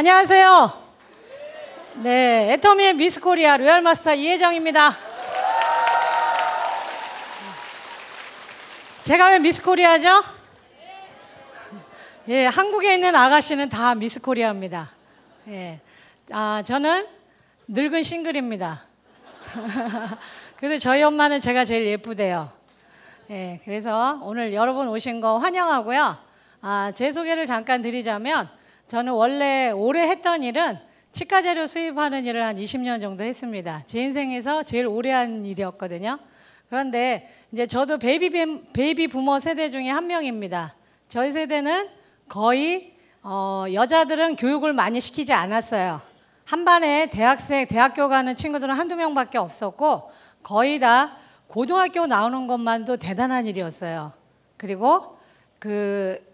안녕하세요. 네, 애터미의 미스코리아 로얄마스터 이혜정입니다. 제가 왜 미스코리아죠? 예, 한국에 있는 아가씨는 다 미스코리아입니다. 예, 아 저는 늙은 싱글입니다. 그래서 저희 엄마는 제가 제일 예쁘대요. 예, 그래서 오늘 여러분 오신 거 환영하고요. 아, 제 소개를 잠깐 드리자면 저는 원래 오래 했던 일은 치과 재료 수입하는 일을 한 20년 정도 했습니다. 제 인생에서 제일 오래 한 일이었거든요. 그런데 이제 저도 베이비, 베이비 부모 세대 중에 한 명입니다. 저희 세대는 거의 어, 여자들은 교육을 많이 시키지 않았어요. 한반에 대학생, 대학교 가는 친구들은 한두 명밖에 없었고 거의 다 고등학교 나오는 것만도 대단한 일이었어요. 그리고 그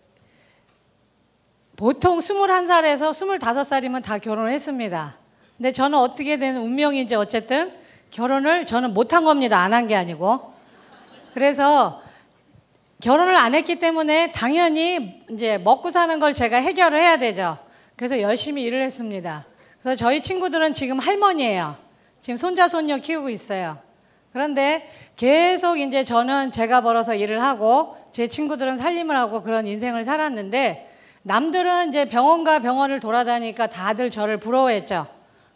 보통 21살에서 25살이면 다 결혼을 했습니다. 근데 저는 어떻게 된 운명인지 어쨌든 결혼을 저는 못한 겁니다. 안 한 게 아니고. 그래서 결혼을 안 했기 때문에 당연히 이제 먹고 사는 걸 제가 해결을 해야 되죠. 그래서 열심히 일을 했습니다. 그래서 저희 친구들은 지금 할머니예요. 지금 손자, 손녀 키우고 있어요. 그런데 계속 이제 저는 제가 벌어서 일을 하고 제 친구들은 살림을 하고 그런 인생을 살았는데 남들은 이제 병원과 병원을 돌아다니까 니 다들 저를 부러워했죠.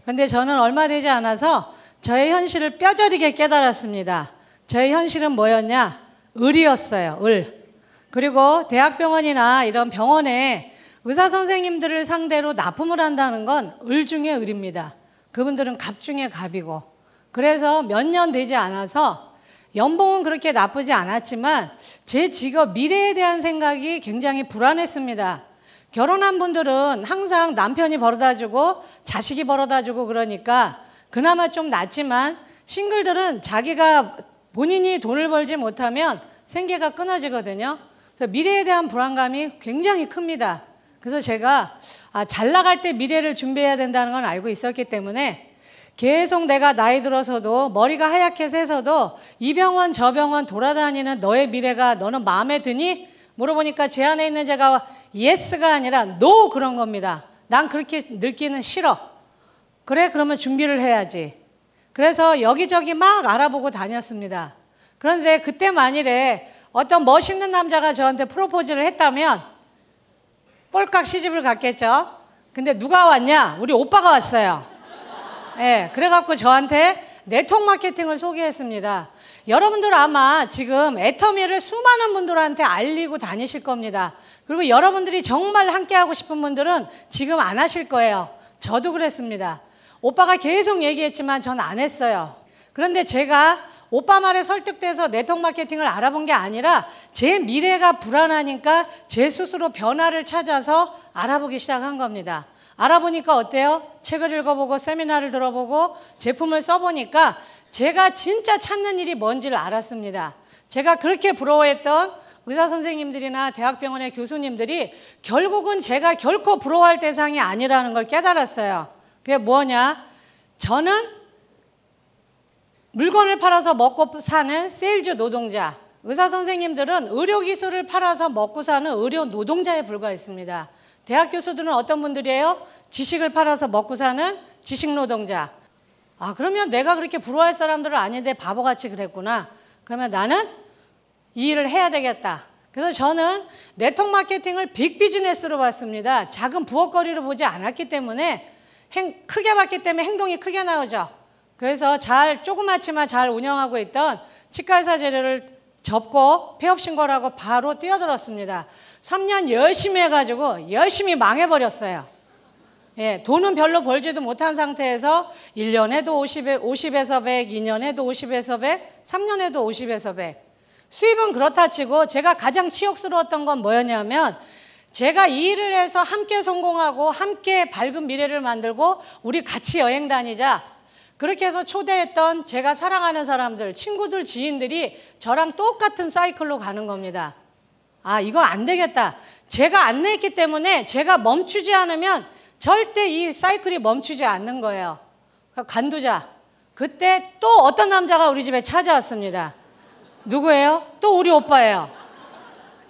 근데 저는 얼마 되지 않아서 저의 현실을 뼈저리게 깨달았습니다. 저의 현실은 뭐였냐? 을이었어요, 을. 그리고 대학병원이나 이런 병원에 의사 선생님들을 상대로 납품을 한다는 건 을 중에 을입니다. 그분들은 갑 중에 갑이고. 그래서 몇 년 되지 않아서 연봉은 그렇게 나쁘지 않았지만 제 직업 미래에 대한 생각이 굉장히 불안했습니다. 결혼한 분들은 항상 남편이 벌어다 주고 자식이 벌어다 주고 그러니까 그나마 좀 낫지만 싱글들은 자기가 본인이 돈을 벌지 못하면 생계가 끊어지거든요. 그래서 미래에 대한 불안감이 굉장히 큽니다. 그래서 제가 아, 잘 나갈 때 미래를 준비해야 된다는 건 알고 있었기 때문에 계속 내가 나이 들어서도 머리가 하얗게 새서도 이 병원 저 병원 돌아다니는 너의 미래가 너는 마음에 드니? 물어보니까 제 안에 있는 제가 예스가 아니라 노 no 그런 겁니다. 난 그렇게 늙기는 싫어. 그래 그러면 준비를 해야지. 그래서 여기저기 막 알아보고 다녔습니다. 그런데 그때 만일에 어떤 멋있는 남자가 저한테 프로포즈를 했다면 꼴깍 시집을 갔겠죠. 근데 누가 왔냐? 우리 오빠가 왔어요. 예, 네, 그래갖고 저한테 네트워크 마케팅을 소개했습니다. 여러분들 아마 지금 애터미를 수많은 분들한테 알리고 다니실 겁니다. 그리고 여러분들이 정말 함께 하고 싶은 분들은 지금 안 하실 거예요. 저도 그랬습니다. 오빠가 계속 얘기했지만 전 안 했어요. 그런데 제가 오빠 말에 설득돼서 네트워크 마케팅을 알아본 게 아니라 제 미래가 불안하니까 제 스스로 변화를 찾아서 알아보기 시작한 겁니다. 알아보니까 어때요? 책을 읽어보고 세미나를 들어보고 제품을 써보니까 제가 진짜 찾는 일이 뭔지를 알았습니다. 제가 그렇게 부러워했던 의사 선생님들이나 대학병원의 교수님들이 결국은 제가 결코 부러워할 대상이 아니라는 걸 깨달았어요. 그게 뭐냐? 저는 물건을 팔아서 먹고 사는 세일즈 노동자, 의사 선생님들은 의료 기술을 팔아서 먹고 사는 의료 노동자에 불과했습니다. 대학 교수들은 어떤 분들이에요? 지식을 팔아서 먹고 사는 지식 노동자. 아, 그러면 내가 그렇게 부러워할 사람들은 아닌데 바보같이 그랬구나. 그러면 나는 이 일을 해야 되겠다. 그래서 저는 네트워크 마케팅을 빅 비즈니스로 봤습니다. 작은 부엌거리로 보지 않았기 때문에 행, 크게 봤기 때문에 행동이 크게 나오죠. 그래서 잘 조그맣지만 잘 운영하고 있던 치과의사 재료를 접고 폐업 신고를 하고 바로 뛰어들었습니다. 3년 열심히 해가지고 열심히 망해버렸어요. 예, 돈은 별로 벌지도 못한 상태에서 1년에도 50에, 50에서 100, 2년에도 50에서 100, 3년에도 50에서 100. 수입은 그렇다 치고 제가 가장 치욕스러웠던 건 뭐였냐면 제가 이 일을 해서 함께 성공하고 함께 밝은 미래를 만들고 우리 같이 여행 다니자. 그렇게 해서 초대했던 제가 사랑하는 사람들, 친구들, 지인들이 저랑 똑같은 사이클로 가는 겁니다. 아, 이거 안 되겠다. 제가 안내했기 때문에 제가 멈추지 않으면 절대 이 사이클이 멈추지 않는 거예요. 간두자. 그러니까 그때 또 어떤 남자가 우리 집에 찾아왔습니다. 누구예요? 또 우리 오빠예요.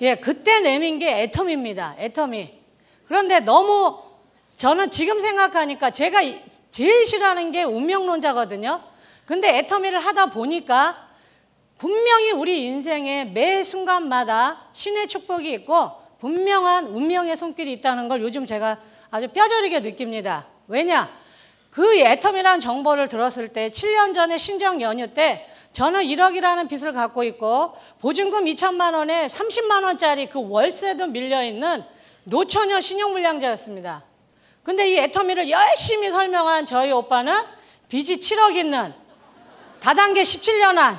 예, 그때 내민 게 애텀입니다. 애텀이. 그런데 너무 저는 지금 생각하니까 제가 제일 싫어하는 게 운명론자거든요. 근데 애터미를 하다 보니까 분명히 우리 인생의 매 순간마다 신의 축복이 있고 분명한 운명의 손길이 있다는 걸 요즘 제가 아주 뼈저리게 느낍니다. 왜냐? 그 애텀이라는 정보를 들었을 때 7년 전에 신정 연휴 때 저는 1억이라는 빚을 갖고 있고 보증금 2천만 원에 30만 원짜리 그 월세도 밀려 있는 노처녀 신용불량자였습니다. 근데 이 애터미를 열심히 설명한 저희 오빠는 빚이 7억 있는 다단계 1 7년안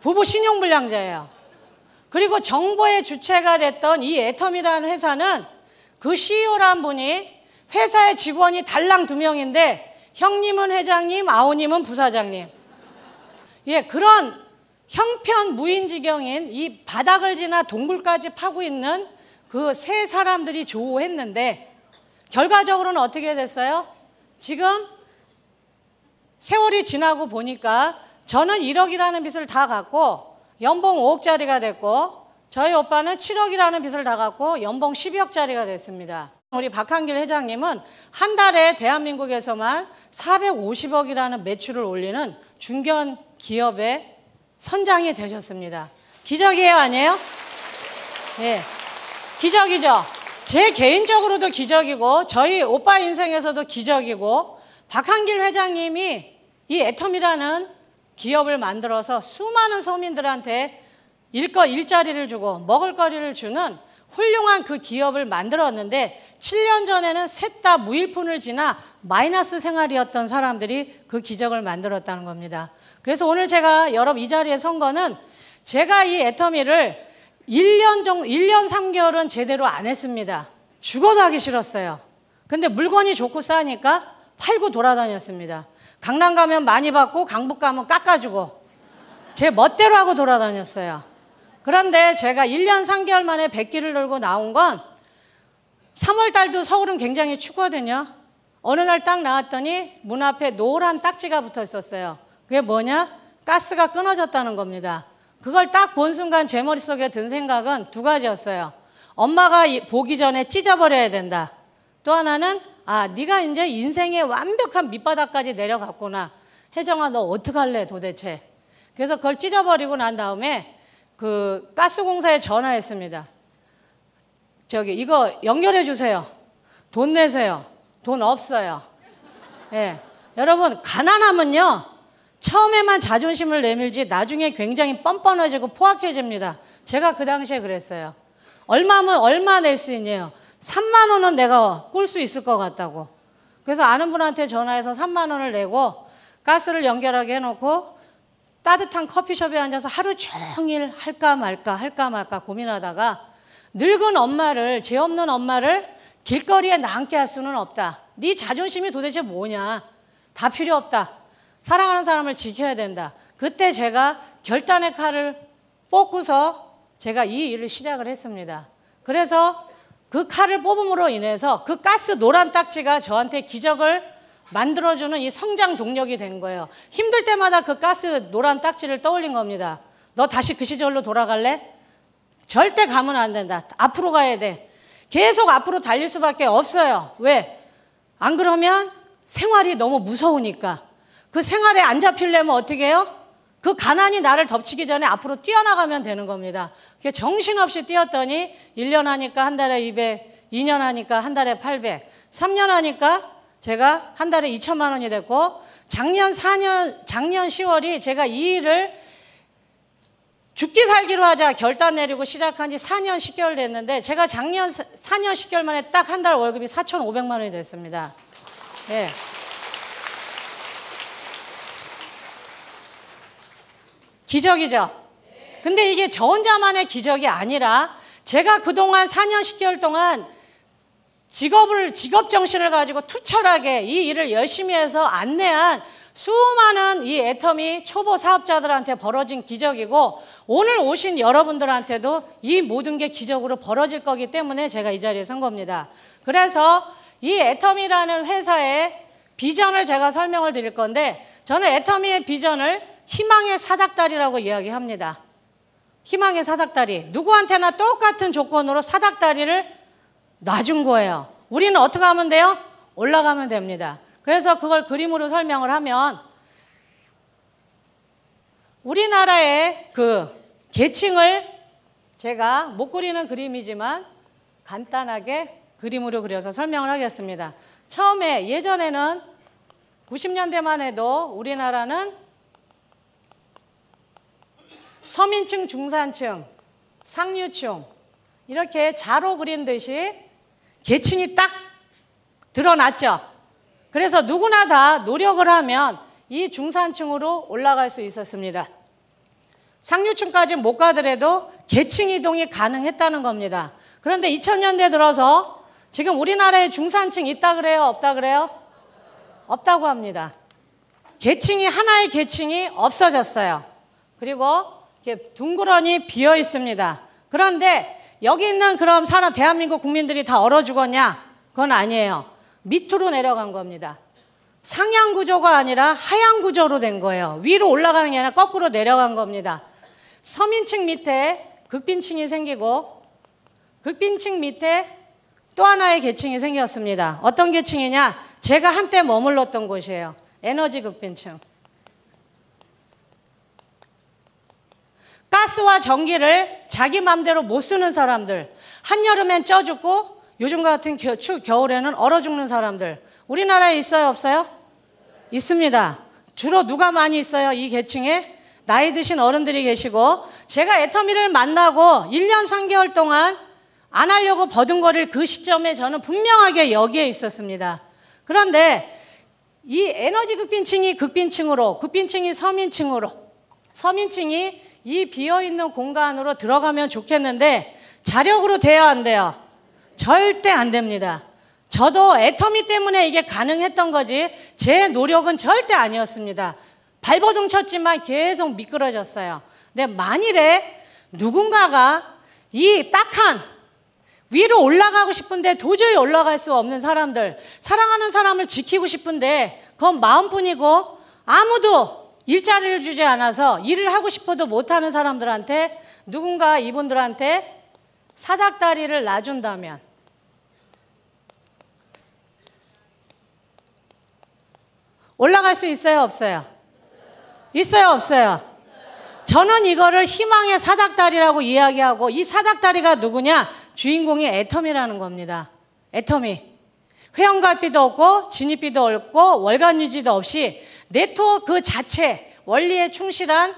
부부 신용불량자예요. 그리고 정보의 주체가 됐던 이애터미라는 회사는 그 CEO란 분이 회사의 직원이 달랑 두 명인데 형님은 회장님, 아우님은 부사장님. 예, 그런 형편 무인지경인 이 바닥을 지나 동굴까지 파고 있는 그 세 사람들이 조우했는데 결과적으로는 어떻게 됐어요? 지금 세월이 지나고 보니까 저는 1억이라는 빚을 다 갖고 연봉 5억짜리가 됐고 저희 오빠는 7억이라는 빚을 다 갚고 연봉 12억짜리가 됐습니다. 우리 박한길 회장님은 한 달에 대한민국에서만 450억이라는 매출을 올리는 중견 기업의 선장이 되셨습니다. 기적이에요, 아니에요? 네. 기적이죠. 제 개인적으로도 기적이고 저희 오빠 인생에서도 기적이고 박한길 회장님이 이 애텀이라는 기업을 만들어서 수많은 서민들한테 일거 일자리를 주고 먹을거리를 주는 훌륭한 그 기업을 만들었는데 7년 전에는 셋 다 무일푼을 지나 마이너스 생활이었던 사람들이 그 기적을 만들었다는 겁니다. 그래서 오늘 제가 여러분 이 자리에 선 거는 제가 이 애터미를 1년 정 1년 3개월은 제대로 안 했습니다. 죽어서 하기 싫었어요. 근데 물건이 좋고 싸니까 팔고 돌아다녔습니다. 강남 가면 많이 받고 강북 가면 깎아주고 제 멋대로 하고 돌아다녔어요. 그런데 제가 1년 3개월 만에 100기를 놀고 나온 건 3월 달도 서울은 굉장히 춥거든요. 어느 날 딱 나왔더니 문 앞에 노란 딱지가 붙어 있었어요. 그게 뭐냐? 가스가 끊어졌다는 겁니다. 그걸 딱 본 순간 제 머릿속에 든 생각은 두 가지였어요. 엄마가 보기 전에 찢어버려야 된다. 또 하나는 아, 네가 이제 인생의 완벽한 밑바닥까지 내려갔구나. 혜정아 너 어떡할래 도대체. 그래서 그걸 찢어버리고 난 다음에 그 가스공사에 전화했습니다. 저기 이거 연결해 주세요. 돈 내세요. 돈 없어요. 예. 네. 여러분 가난하면요. 처음에만 자존심을 내밀지 나중에 굉장히 뻔뻔해지고 포악해집니다. 제가 그 당시에 그랬어요. 얼마면 얼마 낼 수 있냐요? 3만 원은 내가 꿀 수 있을 것 같다고. 그래서 아는 분한테 전화해서 3만 원을 내고 가스를 연결하게 해놓고 따뜻한 커피숍에 앉아서 하루 종일 할까 말까 할까 말까 고민하다가 늙은 엄마를 죄 없는 엄마를 길거리에 남게 할 수는 없다. 네 자존심이 도대체 뭐냐? 다 필요 없다. 사랑하는 사람을 지켜야 된다. 그때 제가 결단의 칼을 뽑고서 제가 이 일을 시작을 했습니다. 그래서 그 칼을 뽑음으로 인해서 그 가스 노란 딱지가 저한테 기적을 만들어주는 이 성장 동력이 된 거예요. 힘들 때마다 그 가스 노란 딱지를 떠올린 겁니다. 너 다시 그 시절로 돌아갈래? 절대 가면 안 된다. 앞으로 가야 돼. 계속 앞으로 달릴 수밖에 없어요. 왜? 안 그러면 생활이 너무 무서우니까. 그 생활에 안 잡히려면 어떻게 해요? 그 가난이 나를 덮치기 전에 앞으로 뛰어나가면 되는 겁니다. 그게 정신없이 뛰었더니 1년 하니까 한 달에 200, 2년 하니까 한 달에 800, 3년 하니까 제가 한 달에 2천만 원이 됐고 작년 4년 작년 10월이 제가 이 일을 죽기 살기로 하자 결단 내리고 시작한 지 4년 10개월 됐는데 제가 작년 4년 10개월 만에 딱 한 달 월급이 4,500만 원이 됐습니다. 예. 기적이죠. 근데 이게 저 혼자만의 기적이 아니라 제가 그동안 4년 10개월 동안 직업을 직업 정신을 가지고 투철하게 이 일을 열심히 해서 안내한 수많은 이애터미 초보 사업자들한테 벌어진 기적이고 오늘 오신 여러분들한테도 이 모든 게 기적으로 벌어질 거기 때문에 제가 이 자리에 선 겁니다. 그래서 이애터미라는 회사의 비전을 제가 설명을 드릴 건데 저는 애터미의 비전을 희망의 사닥다리라고 이야기합니다. 희망의 사닥다리. 누구한테나 똑같은 조건으로 사닥다리를 놔준 거예요. 우리는 어떻게 하면 돼요? 올라가면 됩니다. 그래서 그걸 그림으로 설명을 하면 우리나라의 그 계층을 제가 못 그리는 그림이지만 간단하게 그림으로 그려서 설명을 하겠습니다. 처음에 예전에는 90년대만 해도 우리나라는 서민층, 중산층, 상류층 이렇게 자로 그린 듯이 계층이 딱 드러났죠. 그래서 누구나 다 노력을 하면 이 중산층으로 올라갈 수 있었습니다. 상류층까지 못 가더라도 계층 이동이 가능했다는 겁니다. 그런데 2000년대 들어서 지금 우리나라에 중산층 있다 그래요? 없다 그래요? 없다고 합니다. 계층이 하나의 계층이 없어졌어요. 그리고 이렇게 둥그러니 비어 있습니다. 그런데 여기 있는 그럼 사람 대한민국 국민들이 다 얼어 죽었냐? 그건 아니에요. 밑으로 내려간 겁니다. 상향 구조가 아니라 하향 구조로 된 거예요. 위로 올라가는 게 아니라 거꾸로 내려간 겁니다. 서민층 밑에 극빈층이 생기고 극빈층 밑에 또 하나의 계층이 생겼습니다. 어떤 계층이냐? 제가 한때 머물렀던 곳이에요. 에너지 극빈층. 가스와 전기를 자기 마음대로 못 쓰는 사람들, 한여름엔 쪄 죽고 요즘 같은 겨, 추, 겨울에는 얼어 죽는 사람들, 우리나라에 있어요, 없어요? 있습니다. 주로 누가 많이 있어요, 이 계층에? 나이 드신 어른들이 계시고, 제가 애터미를 만나고 1년 3개월 동안 안 하려고 버둥거릴 그 시점에 저는 분명하게 여기에 있었습니다. 그런데 이 에너지 극빈층이 극빈층으로, 극빈층이 서민층으로, 서민층이 이 비어있는 공간으로 들어가면 좋겠는데 자력으로 돼야 안 돼요. 절대 안 됩니다. 저도 애터미 때문에 이게 가능했던 거지 제 노력은 절대 아니었습니다. 발버둥 쳤지만 계속 미끄러졌어요. 근데 만일에 누군가가 이 딱한 위로 올라가고 싶은데 도저히 올라갈 수 없는 사람들, 사랑하는 사람을 지키고 싶은데 그건 마음뿐이고 아무도 일자리를 주지 않아서 일을 하고 싶어도 못하는 사람들한테 누군가 이분들한테 사닥다리를 놔준다면 올라갈 수 있어요 없어요? 있어요 없어요? 저는 이거를 희망의 사닥다리라고 이야기하고 이 사닥다리가 누구냐? 주인공이 애텀이라는 겁니다. 애텀이. 회원가입도 없고 진입비도 없고 월간 유지도 없이 네트워크 그 자체 원리에 충실한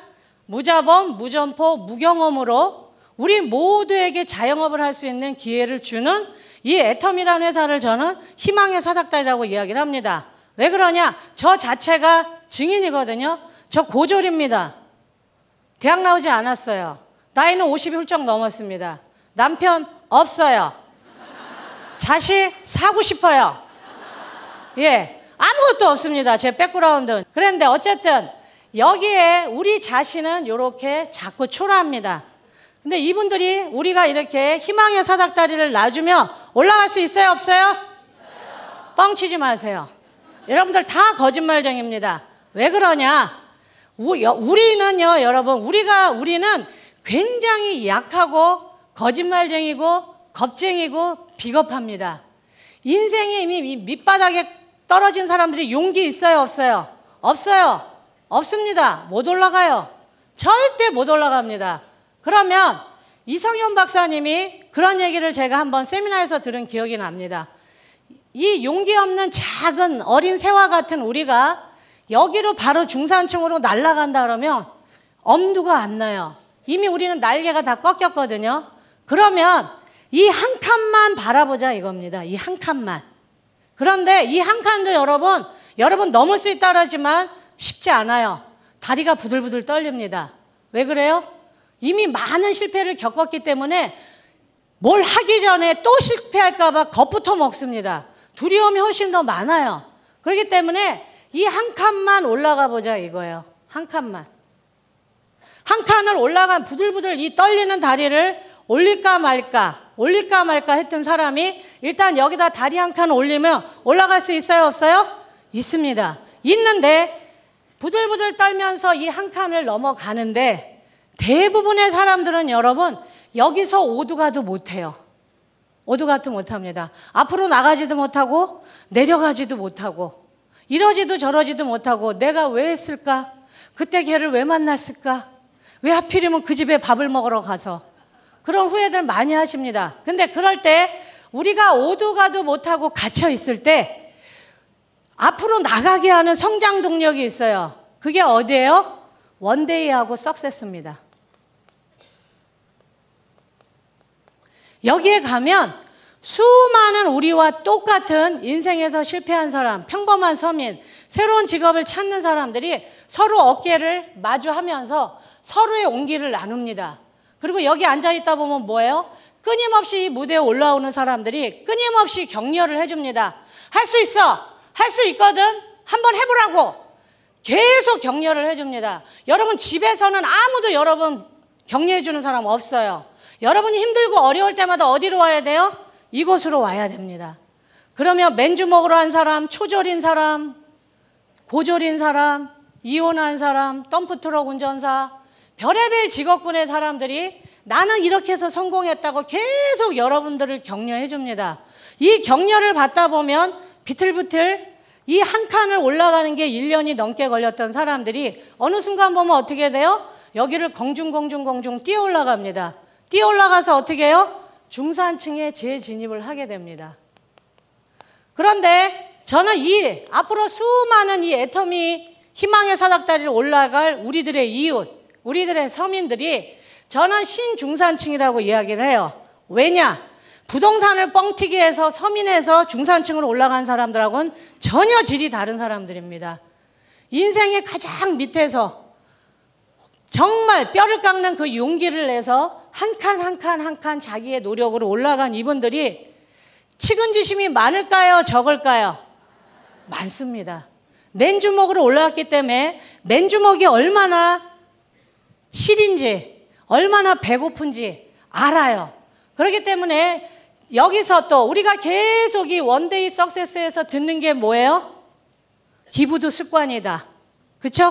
무자범 무점포, 무경험으로 우리 모두에게 자영업을 할 수 있는 기회를 주는 이 애텀이라는 회사를 저는 희망의 사작다리라고 이야기를 합니다. 왜 그러냐? 저 자체가 증인이거든요. 저 고졸입니다. 대학 나오지 않았어요. 나이는 50이 훌쩍 넘었습니다. 남편 없어요. 자식 사고 싶어요. 예. 아무것도 없습니다. 제 백그라운드는. 그런데 어쨌든 여기에 우리 자신은 이렇게 자꾸 초라합니다. 근데 이분들이 우리가 이렇게 희망의 사닥다리를 놔주며 올라갈 수 있어요? 없어요? 있어요. 뻥치지 마세요. 여러분들 다 거짓말쟁입니다. 왜 그러냐? 우리는요, 여러분, 우리가, 우리는 굉장히 약하고 거짓말쟁이고 겁쟁이고 비겁합니다. 인생의 이미 밑바닥에 떨어진 사람들이 용기 있어요, 없어요? 없어요. 없습니다. 못 올라가요. 절대 못 올라갑니다. 그러면 이성현 박사님이 그런 얘기를 제가 한번 세미나에서 들은 기억이 납니다. 이 용기 없는 작은 어린 새와 같은 우리가 여기로 바로 중산층으로 날아간다 그러면 엄두가 안 나요. 이미 우리는 날개가 다 꺾였거든요. 그러면 이 한 칸만 바라보자 이겁니다. 이 한 칸만. 그런데 이 한 칸도 여러분, 여러분 넘을 수 있다 그러지만 쉽지 않아요. 다리가 부들부들 떨립니다. 왜 그래요? 이미 많은 실패를 겪었기 때문에 뭘 하기 전에 또 실패할까봐 겁부터 먹습니다. 두려움이 훨씬 더 많아요. 그렇기 때문에 이 한 칸만 올라가 보자 이거예요. 한 칸만. 한 칸을 올라간 부들부들 이 떨리는 다리를 올릴까 말까, 올릴까 말까 했던 사람이 일단 여기다 다리 한 칸 올리면 올라갈 수 있어요, 없어요? 있습니다. 있는데 부들부들 떨면서 이 한 칸을 넘어가는데 대부분의 사람들은 여러분 여기서 오두가도 못해요. 오두가도 못합니다. 앞으로 나가지도 못하고 내려가지도 못하고 이러지도 저러지도 못하고 내가 왜 했을까? 그때 걔를 왜 만났을까? 왜 하필이면 그 집에 밥을 먹으러 가서 그런 후회들 많이 하십니다. 근데 그럴 때 우리가 오도가도 못하고 갇혀 있을 때 앞으로 나가게 하는 성장 동력이 있어요. 그게 어디예요? 원데이하고 석세스입니다. 여기에 가면 수많은 우리와 똑같은 인생에서 실패한 사람, 평범한 서민, 새로운 직업을 찾는 사람들이 서로 어깨를 마주하면서 서로의 온기를 나눕니다. 그리고 여기 앉아 있다 보면 뭐예요? 끊임없이 무대에 올라오는 사람들이 끊임없이 격려를 해줍니다. 할 수 있어! 할 수 있거든! 한번 해보라고! 계속 격려를 해줍니다. 여러분 집에서는 아무도 여러분 격려해주는 사람 없어요. 여러분이 힘들고 어려울 때마다 어디로 와야 돼요? 이곳으로 와야 됩니다. 그러면 맨주먹으로 한 사람, 초절인 사람, 고졸인 사람, 이혼한 사람, 덤프트럭 운전사, 별의별 직업군의 사람들이 나는 이렇게 해서 성공했다고 계속 여러분들을 격려해 줍니다. 이 격려를 받다 보면 비틀비틀 이 한 칸을 올라가는 게 1년이 넘게 걸렸던 사람들이 어느 순간 보면 어떻게 돼요? 여기를 공중공중공중 뛰어 올라갑니다. 뛰어 올라가서 어떻게 해요? 중산층에 재진입을 하게 됩니다. 그런데 저는 이 앞으로 수많은 이 애터미 희망의 사닥다리를 올라갈 우리들의 이웃, 우리들의 서민들이 저는 신중산층이라고 이야기를 해요. 왜냐? 부동산을 뻥튀기 해서 서민에서 중산층으로 올라간 사람들하고는 전혀 질이 다른 사람들입니다. 인생의 가장 밑에서 정말 뼈를 깎는 그 용기를 내서 한 칸 한 칸 한 칸 자기의 노력으로 올라간 이분들이 측은지심이 많을까요? 적을까요? 많습니다. 맨주먹으로 올라왔기 때문에 맨주먹이 얼마나 실인지 얼마나 배고픈지 알아요. 그렇기 때문에 여기서 또 우리가 계속 이 원데이 석세스에서 듣는 게 뭐예요? 기부도 습관이다. 그렇죠?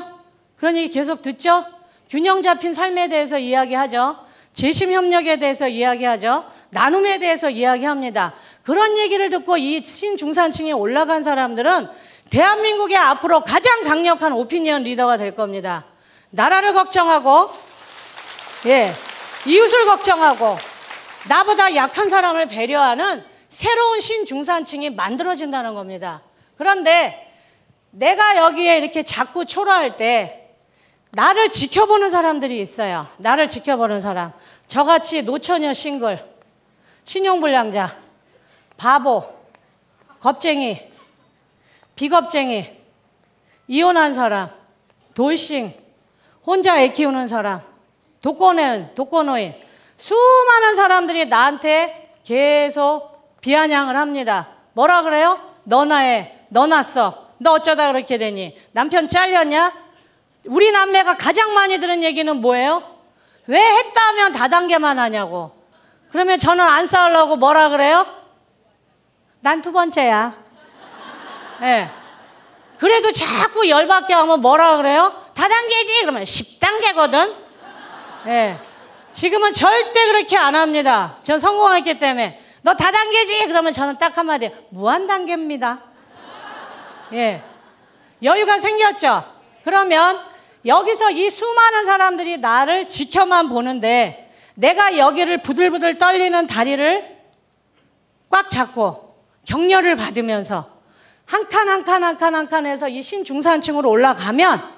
그러니 계속 듣죠? 균형 잡힌 삶에 대해서 이야기하죠. 재심 협력에 대해서 이야기하죠. 나눔에 대해서 이야기합니다. 그런 얘기를 듣고 이 신중산층에 올라간 사람들은 대한민국의 앞으로 가장 강력한 오피니언 리더가 될 겁니다. 나라를 걱정하고 예, 이웃을 걱정하고 나보다 약한 사람을 배려하는 새로운 신중산층이 만들어진다는 겁니다. 그런데 내가 여기에 이렇게 자꾸 초라할 때 나를 지켜보는 사람들이 있어요. 나를 지켜보는 사람. 저같이 노처녀 싱글, 신용불량자, 바보, 겁쟁이, 비겁쟁이, 이혼한 사람, 돌싱, 혼자 애 키우는 사람, 독거노인, 독거노인. 수많은 사람들이 나한테 계속 비아냥을 합니다. 뭐라 그래요? 너나 해. 너나 써. 너 어쩌다 그렇게 되니? 남편 잘렸냐? 우리 남매가 가장 많이 들은 얘기는 뭐예요? 왜 했다면 다단계만 하냐고. 그러면 저는 안 싸우려고 뭐라 그래요? 난 두 번째야. 예. 네. 그래도 자꾸 열받게 하면 뭐라 그래요? 다단계지? 그러면 10단계거든? 예. 네. 지금은 절대 그렇게 안 합니다. 전 성공했기 때문에. 너 다단계지? 그러면 저는 딱 한마디, 무한단계입니다. 예. 여유가 생겼죠? 그러면 여기서 이 수많은 사람들이 나를 지켜만 보는데 내가 여기를 부들부들 떨리는 다리를 꽉 잡고 격려를 받으면서 한 칸 한 칸 한 칸 한 칸 해서 이 신중산층으로 올라가면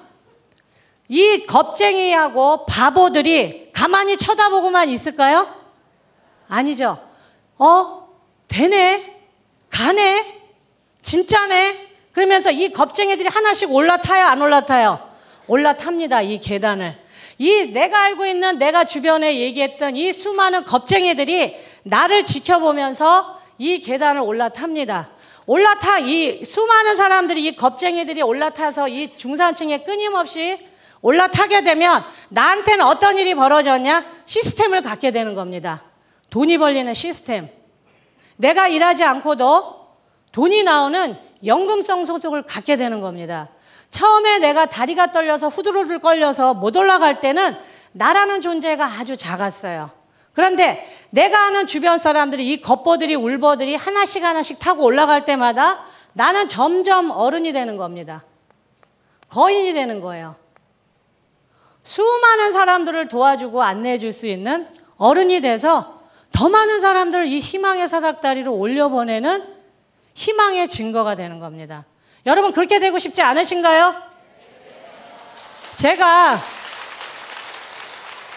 이 겁쟁이하고 바보들이 가만히 쳐다보고만 있을까요? 아니죠. 어? 되네? 가네? 진짜네? 그러면서 이 겁쟁이들이 하나씩 올라타요? 안 올라타요? 올라탑니다. 이 계단을. 이 내가 알고 있는 내가 주변에 얘기했던 이 수많은 겁쟁이들이 나를 지켜보면서 이 계단을 올라탑니다. 올라타 이 수많은 사람들이 이 겁쟁이들이 올라타서 이 중산층에 끊임없이 올라타게 되면 나한테는 어떤 일이 벌어졌냐? 시스템을 갖게 되는 겁니다. 돈이 벌리는 시스템. 내가 일하지 않고도 돈이 나오는 연금성 소속을 갖게 되는 겁니다. 처음에 내가 다리가 떨려서 후두루들 걸려서 못 올라갈 때는 나라는 존재가 아주 작았어요. 그런데 내가 아는 주변 사람들이 이 겉보들이 울보들이 하나씩 하나씩 타고 올라갈 때마다 나는 점점 어른이 되는 겁니다. 거인이 되는 거예요. 수많은 사람들을 도와주고 안내해 줄 수 있는 어른이 돼서 더 많은 사람들을 이 희망의 사닥다리로 올려보내는 희망의 증거가 되는 겁니다. 여러분 그렇게 되고 싶지 않으신가요? 제가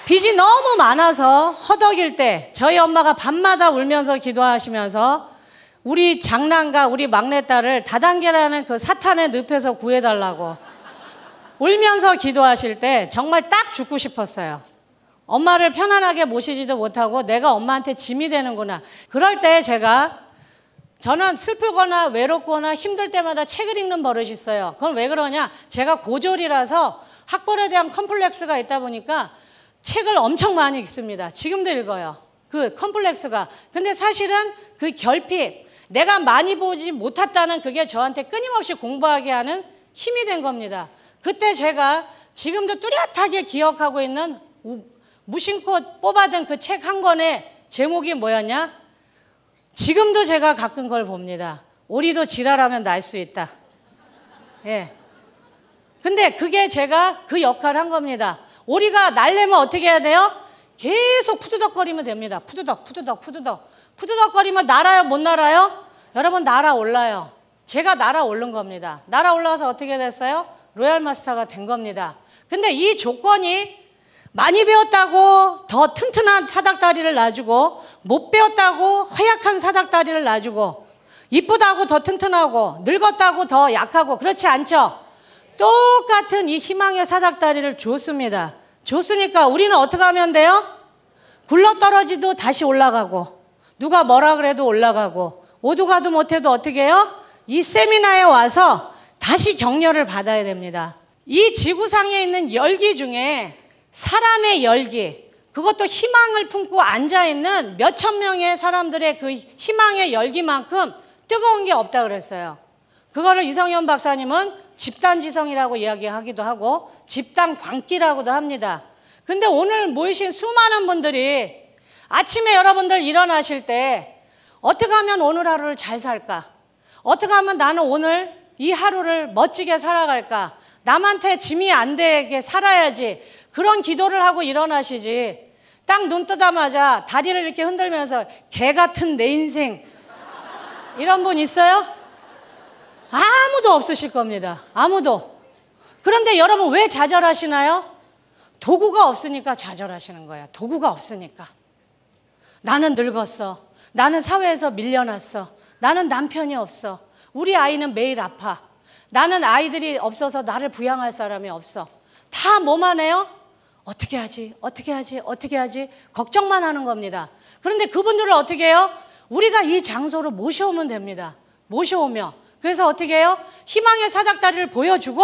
빚이 너무 많아서 허덕일 때 저희 엄마가 밤마다 울면서 기도하시면서 우리 장난과 우리 막내딸을 다단계라는 그 사탄의 늪에서 구해달라고 울면서 기도하실 때 정말 딱 죽고 싶었어요. 엄마를 편안하게 모시지도 못하고 내가 엄마한테 짐이 되는구나. 그럴 때 제가 저는 슬프거나 외롭거나 힘들 때마다 책을 읽는 버릇이 있어요. 그건 왜 그러냐? 제가 고졸이라서 학벌에 대한 컴플렉스가 있다 보니까 책을 엄청 많이 읽습니다. 지금도 읽어요. 그 컴플렉스가. 근데 사실은 그 결핍, 내가 많이 보지 못했다는 그게 저한테 끊임없이 공부하게 하는 힘이 된 겁니다. 그때 제가 지금도 뚜렷하게 기억하고 있는 우, 무심코 뽑아든그 책 한 권의 제목이 뭐였냐? 지금도 제가 가끔 걸 봅니다. 오리도 지랄하면 날 수 있다. 예. 근데 그게 제가 그 역할을 한 겁니다. 오리가 날려면 어떻게 해야 돼요? 계속 푸드덕거리면 됩니다. 푸드덕, 푸드덕, 푸드덕. 푸드덕거리면 날아요, 못 날아요? 여러분, 날아올라요. 제가 날아오른 겁니다. 날아올라서 어떻게 됐어요? 로얄 마스터가 된 겁니다. 근데 이 조건이 많이 배웠다고 더 튼튼한 사닥다리를 놔주고 못 배웠다고 허약한 사닥다리를 놔주고 이쁘다고 더 튼튼하고 늙었다고 더 약하고 그렇지 않죠? 똑같은 이 희망의 사닥다리를 줬습니다. 줬으니까 우리는 어떻게 하면 돼요? 굴러떨어지도 다시 올라가고 누가 뭐라 그래도 올라가고 오도 가도 못해도 어떻게 해요? 이 세미나에 와서 다시 격려를 받아야 됩니다. 이 지구상에 있는 열기 중에 사람의 열기, 그것도 희망을 품고 앉아있는 몇천 명의 사람들의 그 희망의 열기만큼 뜨거운 게 없다 그랬어요. 그거를 이성현 박사님은 집단지성이라고 이야기하기도 하고 집단 광기라고도 합니다. 근데 오늘 모이신 수많은 분들이 아침에 여러분들 일어나실 때 어떻게 하면 오늘 하루를 잘 살까? 어떻게 하면 나는 오늘 이 하루를 멋지게 살아갈까? 남한테 짐이 안 되게 살아야지. 그런 기도를 하고 일어나시지. 딱 눈 뜨자마자 다리를 이렇게 흔들면서 개 같은 내 인생. 이런 분 있어요? 아무도 없으실 겁니다. 아무도. 그런데 여러분 왜 좌절하시나요? 도구가 없으니까 좌절하시는 거야. 도구가 없으니까. 나는 늙었어. 나는 사회에서 밀려났어. 나는 남편이 없어. 우리 아이는 매일 아파. 나는 아이들이 없어서 나를 부양할 사람이 없어. 다 뭐만 해요? 어떻게 하지? 어떻게 하지? 어떻게 하지? 걱정만 하는 겁니다. 그런데 그분들을 어떻게 해요? 우리가 이 장소로 모셔오면 됩니다. 모셔오며. 그래서 어떻게 해요? 희망의 사닥다리를 보여주고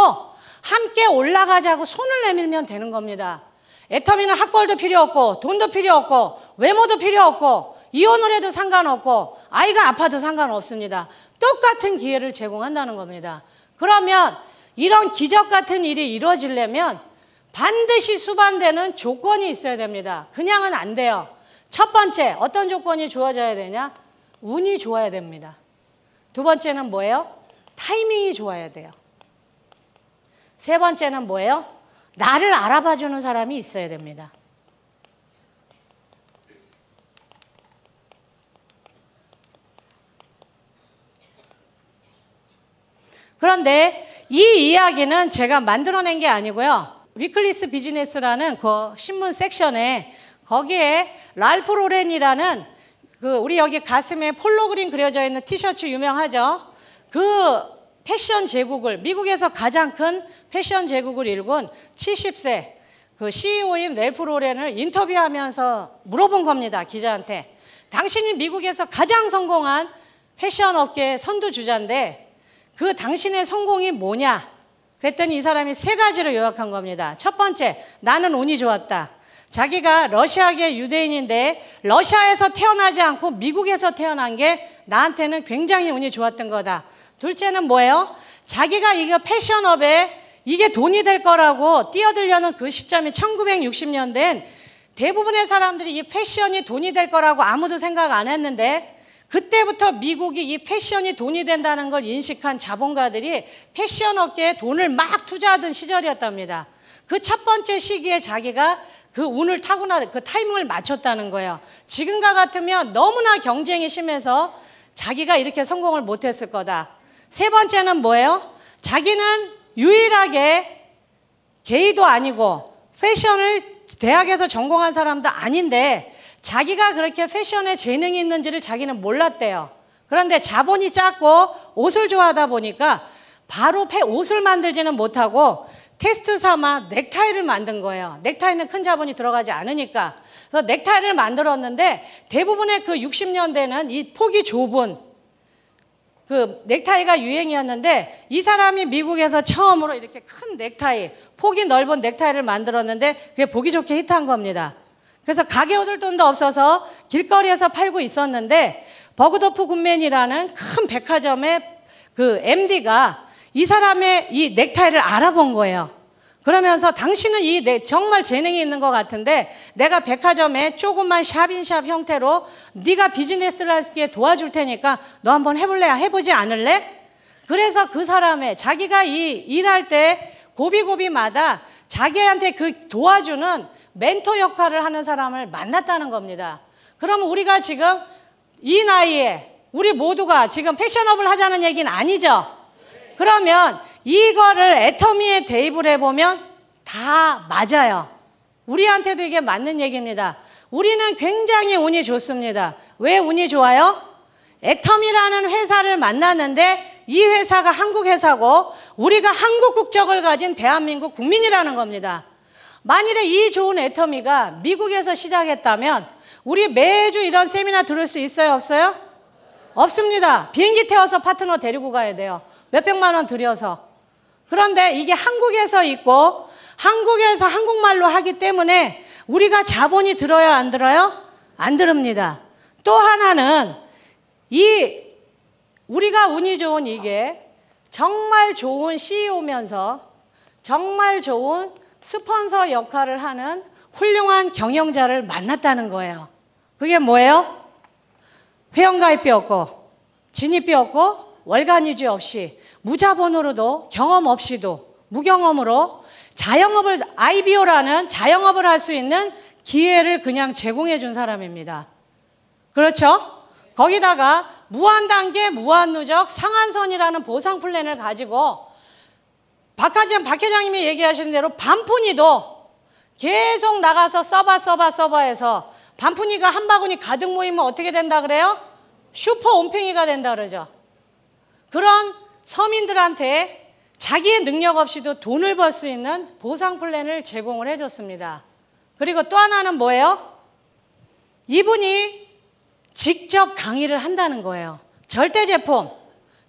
함께 올라가자고 손을 내밀면 되는 겁니다. 애터미는 학벌도 필요 없고 돈도 필요 없고 외모도 필요 없고 이혼을 해도 상관없고 아이가 아파도 상관없습니다. 똑같은 기회를 제공한다는 겁니다. 그러면 이런 기적 같은 일이 이루어지려면 반드시 수반되는 조건이 있어야 됩니다. 그냥은 안 돼요. 첫 번째, 어떤 조건이 좋아져야 되냐? 운이 좋아야 됩니다. 두 번째는 뭐예요? 타이밍이 좋아야 돼요. 세 번째는 뭐예요? 나를 알아봐주는 사람이 있어야 됩니다. 그런데 이 이야기는 제가 만들어낸 게 아니고요. 위클리스 비즈니스라는 그 신문 섹션에 거기에 랄프 로렌이라는 그 우리 여기 가슴에 폴로 그린 그려져 있는 티셔츠 유명하죠. 그 패션 제국을 미국에서 가장 큰 패션 제국을 일군 70세 그 CEO인 랠프 로렌을 인터뷰하면서 물어본 겁니다. 기자한테. 당신이 미국에서 가장 성공한 패션 업계의 선두주자인데 그 당신의 성공이 뭐냐? 그랬더니 이 사람이 세 가지로 요약한 겁니다. 첫 번째, 나는 운이 좋았다. 자기가 러시아계 유대인인데 러시아에서 태어나지 않고 미국에서 태어난 게 나한테는 굉장히 운이 좋았던 거다. 둘째는 뭐예요? 자기가 이거 패션업에 이게 돈이 될 거라고 뛰어들려는 그 시점이 1960년대엔 대부분의 사람들이 이 패션이 돈이 될 거라고 아무도 생각 안 했는데 그때부터 미국이 이 패션이 돈이 된다는 걸 인식한 자본가들이 패션 업계에 돈을 막 투자하던 시절이었답니다. 그 첫 번째 시기에 자기가 그 운을 타고나 그 타이밍을 맞췄다는 거예요. 지금과 같으면 너무나 경쟁이 심해서 자기가 이렇게 성공을 못했을 거다. 세 번째는 뭐예요? 자기는 유일하게 게이도 아니고 패션을 대학에서 전공한 사람도 아닌데 자기가 그렇게 패션에 재능이 있는지를 자기는 몰랐대요. 그런데 자본이 작고 옷을 좋아하다 보니까 바로 옷을 만들지는 못하고 테스트 삼아 넥타이를 만든 거예요. 넥타이는 큰 자본이 들어가지 않으니까. 그래서 넥타이를 만들었는데 대부분의 그 60년대는 이 폭이 좁은 그 넥타이가 유행이었는데 이 사람이 미국에서 처음으로 이렇게 큰 넥타이, 폭이 넓은 넥타이를 만들었는데 그게 보기 좋게 히트한 겁니다. 그래서 가게 얻을 돈도 없어서 길거리에서 팔고 있었는데 버그도프 굿맨이라는 큰 백화점의 그 MD가 이 사람의 이 넥타이를 알아본 거예요. 그러면서 당신은 이 정말 재능이 있는 것 같은데 내가 백화점에 조금만 샵인샵 형태로 네가 비즈니스를 할 수 있게 도와줄 테니까 너 한번 해볼래? 해보지 않을래? 그래서 그 사람의 자기가 이 일할 때 고비고비마다 자기한테 그 도와주는 멘토 역할을 하는 사람을 만났다는 겁니다. 그러면 우리가 지금 이 나이에 우리 모두가 지금 패션업을 하자는 얘기는 아니죠. 그러면 이거를 애터미에 대입을 해보면 다 맞아요. 우리한테도 이게 맞는 얘기입니다. 우리는 굉장히 운이 좋습니다. 왜 운이 좋아요? 애텀이라는 회사를 만났는데 이 회사가 한국 회사고 우리가 한국 국적을 가진 대한민국 국민이라는 겁니다. 만일에 이 좋은 애터미가 미국에서 시작했다면 우리 매주 이런 세미나 들을 수 있어요, 없어요? 없습니다. 비행기 태워서 파트너 데리고 가야 돼요. 몇백만 원 들여서. 그런데 이게 한국에서 있고 한국에서 한국말로 하기 때문에 우리가 자본이 들어야 안 들어요? 안 들읍니다. 또 하나는 이 우리가 운이 좋은 이게 정말 좋은 CEO면서 정말 좋은 스폰서 역할을 하는 훌륭한 경영자를 만났다는 거예요. 그게 뭐예요? 회원가입비 없고 진입비 없고 월간 유지 없이 무자본으로도 경험 없이도 무경험으로 자영업을 IBO라는 자영업을 할 수 있는 기회를 그냥 제공해 준 사람입니다. 그렇죠? 거기다가 무한 단계 무한 누적 상한선이라는 보상 플랜을 가지고 박한지만박 회장님이 얘기하시는 대로 반푼이도 계속 나가서 써봐 써봐 써봐 해서 반푼이가 한 바구니 가득 모이면 어떻게 된다 그래요? 슈퍼 온팽이가 된다 그러죠. 그런 서민들한테 자기의 능력 없이도 돈을 벌 수 있는 보상 플랜을 제공을 해줬습니다. 그리고 또 하나는 뭐예요? 이분이 직접 강의를 한다는 거예요. 절대 제품.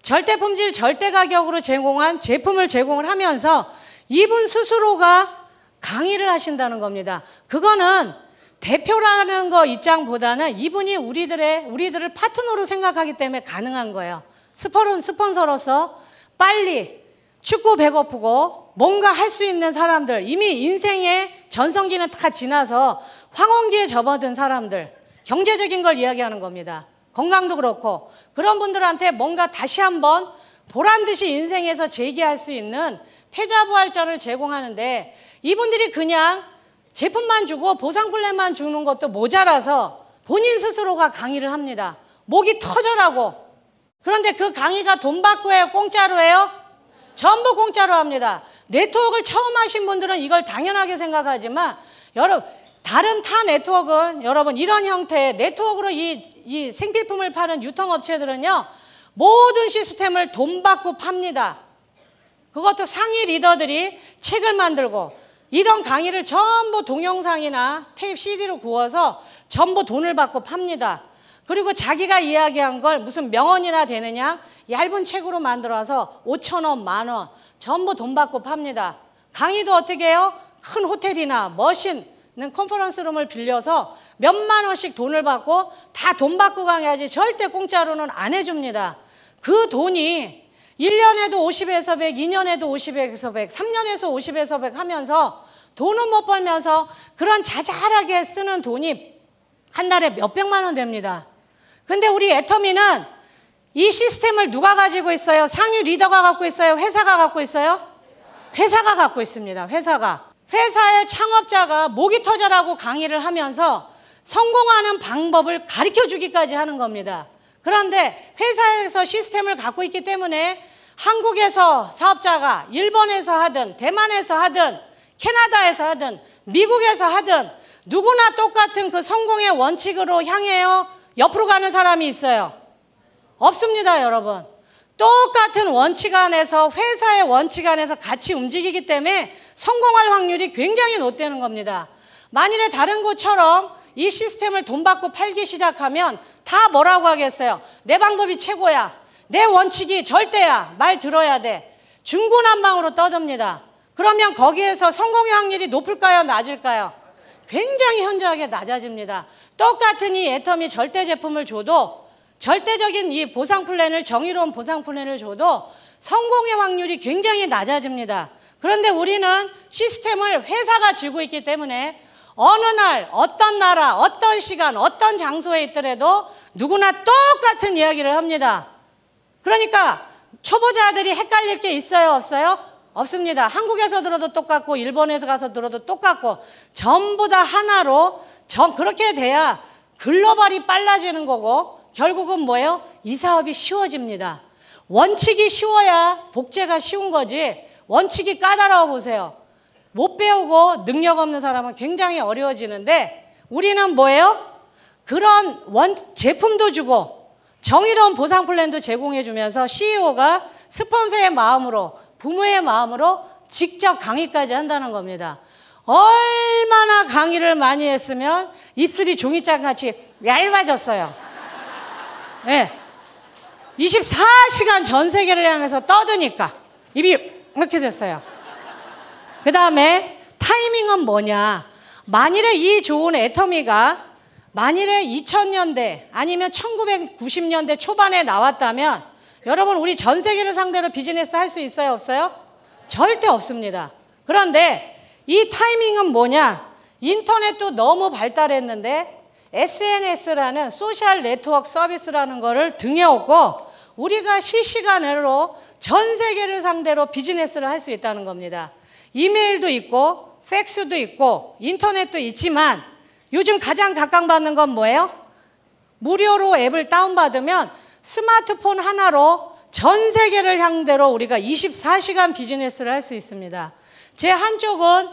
절대 품질, 절대 가격으로 제공한 제품을 제공을 하면서 이분 스스로가 강의를 하신다는 겁니다. 그거는 대표라는 거 입장보다는 이분이 우리들의 우리들을 파트너로 생각하기 때문에 가능한 거예요. 스포론 스폰서로서 빨리 축구 배고프고 뭔가 할 수 있는 사람들 이미 인생의 전성기는 다 지나서 황혼기에 접어든 사람들 경제적인 걸 이야기하는 겁니다. 건강도 그렇고 그런 분들한테 뭔가 다시 한번 보란 듯이 인생에서 재기할 수 있는 패자부활전을 제공하는데 이분들이 그냥 제품만 주고 보상 플랜만 주는 것도 모자라서 본인 스스로가 강의를 합니다. 목이 터져라고. 그런데 그 강의가 돈 받고 해요? 공짜로 해요? 전부 공짜로 합니다. 네트워크를 처음 하신 분들은 이걸 당연하게 생각하지만 여러분 다른 타 네트워크는 여러분 이런 형태의 네트워크로 이, 이 생필품을 파는 유통업체들은요. 모든 시스템을 돈 받고 팝니다. 그것도 상위 리더들이 책을 만들고 이런 강의를 전부 동영상이나 테이프 CD로 구워서 전부 돈을 받고 팝니다. 그리고 자기가 이야기한 걸 무슨 명언이나 되느냐 얇은 책으로 만들어서 5천 원, 만원 전부 돈 받고 팝니다. 강의도 어떻게 해요? 큰 호텔이나 머신 있는 컨퍼런스룸을 빌려서 몇 만 원씩 돈을 받고 다 돈 받고 강의하지 절대 공짜로는 안 해줍니다. 그 돈이 1년에도 50에서 100, 2년에도 50에서 100, 3년에서 50에서 100 하면서 돈은 못 벌면서 그런 자잘하게 쓰는 돈이 한 달에 몇백만 원 됩니다. 근데 우리 애터미는 이 시스템을 누가 가지고 있어요? 상위 리더가 갖고 있어요? 회사가 갖고 있어요? 회사가 갖고 있습니다. 회사가. 회사의 창업자가 목이 터져라고 강의를 하면서 성공하는 방법을 가르쳐 주기까지 하는 겁니다. 그런데 회사에서 시스템을 갖고 있기 때문에 한국에서 사업자가 일본에서 하든 대만에서 하든 캐나다에서 하든 미국에서 하든 누구나 똑같은 그 성공의 원칙으로 향해요. 옆으로 가는 사람이 있어요. 없습니다, 여러분. 똑같은 원칙 안에서 회사의 원칙 안에서 같이 움직이기 때문에 성공할 확률이 굉장히 높다는 겁니다. 만일에 다른 곳처럼 이 시스템을 돈 받고 팔기 시작하면 다 뭐라고 하겠어요? 내 방법이 최고야. 내 원칙이 절대야. 말 들어야 돼. 중고난방으로 떠듭니다. 그러면 거기에서 성공의 확률이 높을까요? 낮을까요? 굉장히 현저하게 낮아집니다. 똑같은 이 애텀이 절대 제품을 줘도 절대적인 이 보상 플랜을 정의로운 보상 플랜을 줘도 성공의 확률이 굉장히 낮아집니다. 그런데 우리는 시스템을 회사가 지고 있기 때문에 어느 날 어떤 나라 어떤 시간 어떤 장소에 있더라도 누구나 똑같은 이야기를 합니다. 그러니까 초보자들이 헷갈릴 게 있어요 없어요? 없습니다. 한국에서 들어도 똑같고 일본에서 가서 들어도 똑같고 전부 다 하나로 전 그렇게 돼야 글로벌이 빨라지는 거고 결국은 뭐예요? 이 사업이 쉬워집니다. 원칙이 쉬워야 복제가 쉬운 거지 원칙이 까다로워 보세요. 못 배우고 능력 없는 사람은 굉장히 어려워지는데 우리는 뭐예요? 그런 원 제품도 주고 정의로운 보상 플랜도 제공해 주면서 CEO가 스폰서의 마음으로 부모의 마음으로 직접 강의까지 한다는 겁니다. 얼마나 강의를 많이 했으면 입술이 종이장 같이 얇아졌어요. 예. 24시간 전 세계를 향해서 떠드니까 입이 이렇게 됐어요. 그 다음에 타이밍은 뭐냐? 만일에 이 좋은 애터미가 만일에 2000년대 아니면 1990년대 초반에 나왔다면 여러분 우리 전 세계를 상대로 비즈니스 할 수 있어요 없어요? 절대 없습니다. 그런데 이 타이밍은 뭐냐? 인터넷도 너무 발달했는데 SNS라는 소셜 네트워크 서비스라는 것을 등에 업고 우리가 실시간으로 전 세계를 상대로 비즈니스를 할 수 있다는 겁니다. 이메일도 있고 팩스도 있고 인터넷도 있지만 요즘 가장 각광받는 건 뭐예요? 무료로 앱을 다운받으면 스마트폰 하나로 전 세계를 향대로 우리가 24시간 비즈니스를 할 수 있습니다. 제 한쪽은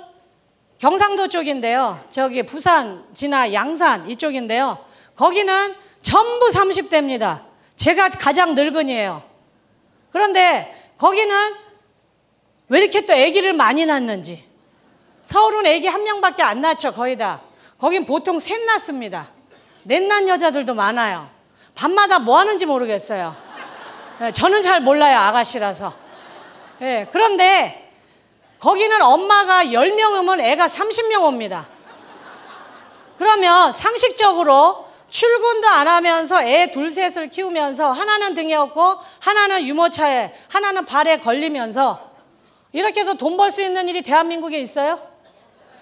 경상도 쪽인데요. 저기 부산, 진화, 양산 이쪽인데요. 거기는 전부 30대입니다. 제가 가장 늙은이에요. 그런데 거기는 왜 이렇게 또 아기를 많이 낳는지. 서울은 아기 한 명밖에 안 낳죠, 거의 다. 거긴 보통 셋 낳습니다. 넷낳 여자들도 많아요. 밤마다 뭐 하는지 모르겠어요. 예, 저는 잘 몰라요, 아가씨라서. 예, 그런데 거기는 엄마가 10명 오면 애가 30명 옵니다. 그러면 상식적으로 출근도 안 하면서 애 둘, 셋을 키우면서 하나는 등에 없고 하나는 유모차에 하나는 발에 걸리면서 이렇게 해서 돈 벌 수 있는 일이 대한민국에 있어요?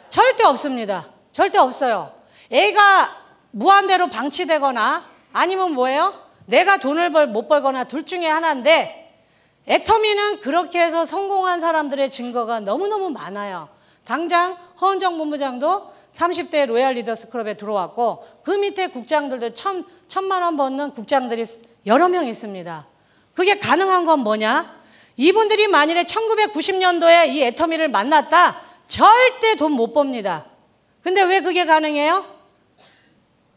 절대 없습니다. 절대 없어요. 애가 무한대로 방치되거나 아니면 뭐예요? 내가 돈을 벌, 못 벌거나 둘 중에 하나인데 애터미는 그렇게 해서 성공한 사람들의 증거가 너무너무 많아요. 당장 허은정 본부장도 30대 로얄 리더스 클럽에 들어왔고 그 밑에 국장들도 천, 천만 원벗는 국장들이 여러 명 있습니다. 그게 가능한 건 뭐냐? 이분들이 만일에 1990년도에 이 애터미를 만났다 절대 돈 못 법니다. 근데 왜 그게 가능해요?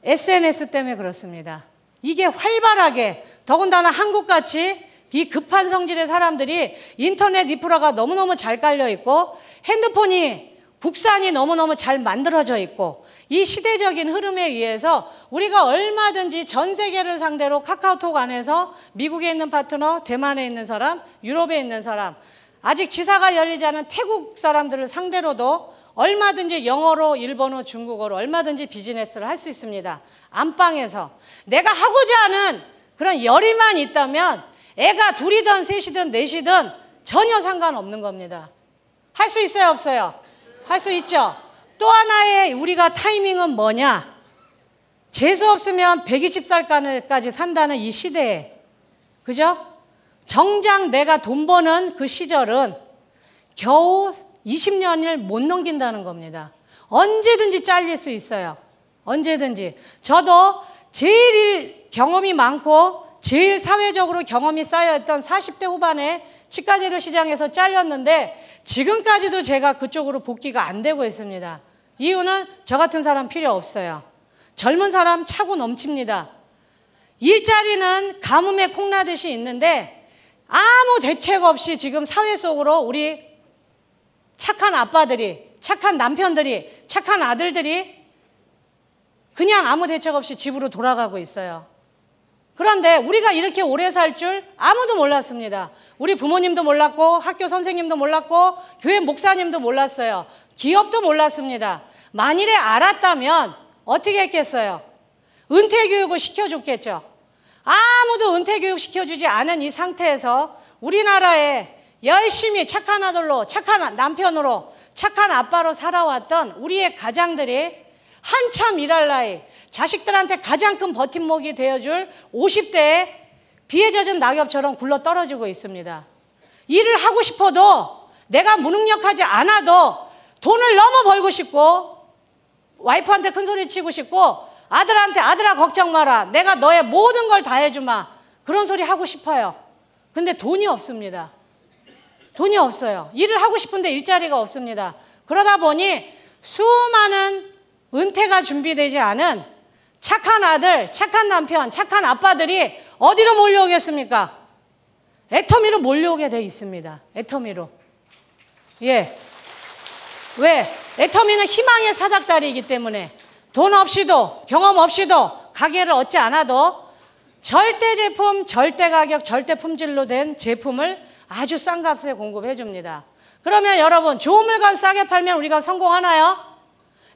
SNS 때문에 그렇습니다. 이게 활발하게 더군다나 한국같이 이 급한 성질의 사람들이 인터넷 인프라가 너무너무 잘 깔려 있고 핸드폰이 국산이 너무너무 잘 만들어져 있고 이 시대적인 흐름에 의해서 우리가 얼마든지 전 세계를 상대로 카카오톡 안에서 미국에 있는 파트너, 대만에 있는 사람, 유럽에 있는 사람, 아직 지사가 열리지 않은 태국 사람들을 상대로도 얼마든지 영어로, 일본어, 중국어로 얼마든지 비즈니스를 할 수 있습니다. 안방에서 내가 하고자 하는 그런 열의만 있다면 애가 둘이든 셋이든 넷이든 전혀 상관없는 겁니다. 할 수 있어요, 없어요? 할 수 있죠? 또 하나의 우리가 타이밍은 뭐냐? 재수 없으면 120살까지 산다는 이 시대에, 그죠? 정작 내가 돈 버는 그 시절은 겨우 20년을 못 넘긴다는 겁니다. 언제든지 잘릴 수 있어요. 언제든지. 저도 제일 경험이 많고 제일 사회적으로 경험이 쌓여있던 40대 후반에 치과재료 시장에서 잘렸는데 지금까지도 제가 그쪽으로 복귀가 안 되고 있습니다. 이유는 저 같은 사람 필요 없어요. 젊은 사람 차고 넘칩니다. 일자리는 가뭄에 콩나듯이 있는데 아무 대책 없이 지금 사회 속으로 우리 착한 아빠들이, 착한 남편들이, 착한 아들들이 그냥 아무 대책 없이 집으로 돌아가고 있어요. 그런데 우리가 이렇게 오래 살 줄 아무도 몰랐습니다. 우리 부모님도 몰랐고 학교 선생님도 몰랐고 교회 목사님도 몰랐어요. 기업도 몰랐습니다. 만일에 알았다면 어떻게 했겠어요? 은퇴 교육을 시켜줬겠죠. 아무도 은퇴 교육 시켜주지 않은 이 상태에서 우리나라에 열심히 착한 아들로 착한 남편으로 착한 아빠로 살아왔던 우리의 가장들이 한참 일할 나이 자식들한테 가장 큰 버팀목이 되어줄 5 0대에 비에 젖은 낙엽처럼 굴러 떨어지고 있습니다. 일을 하고 싶어도 내가 무능력하지 않아도 돈을 너무 벌고 싶고 와이프한테 큰 소리 치고 싶고 아들한테 아들아 걱정 마라. 내가 너의 모든 걸 다 해주마. 그런 소리 하고 싶어요. 근데 돈이 없습니다. 돈이 없어요. 일을 하고 싶은데 일자리가 없습니다. 그러다 보니 수많은 은퇴가 준비되지 않은 착한 아들, 착한 남편, 착한 아빠들이 어디로 몰려오겠습니까? 애터미로 몰려오게 돼 있습니다. 애터미로. 예. 왜? 애터미는 희망의 사닥다리이기 때문에 돈 없이도 경험 없이도 가게를 얻지 않아도 절대 제품, 절대 가격, 절대 품질로 된 제품을 아주 싼 값에 공급해 줍니다. 그러면 여러분 좋은 물건 싸게 팔면 우리가 성공하나요?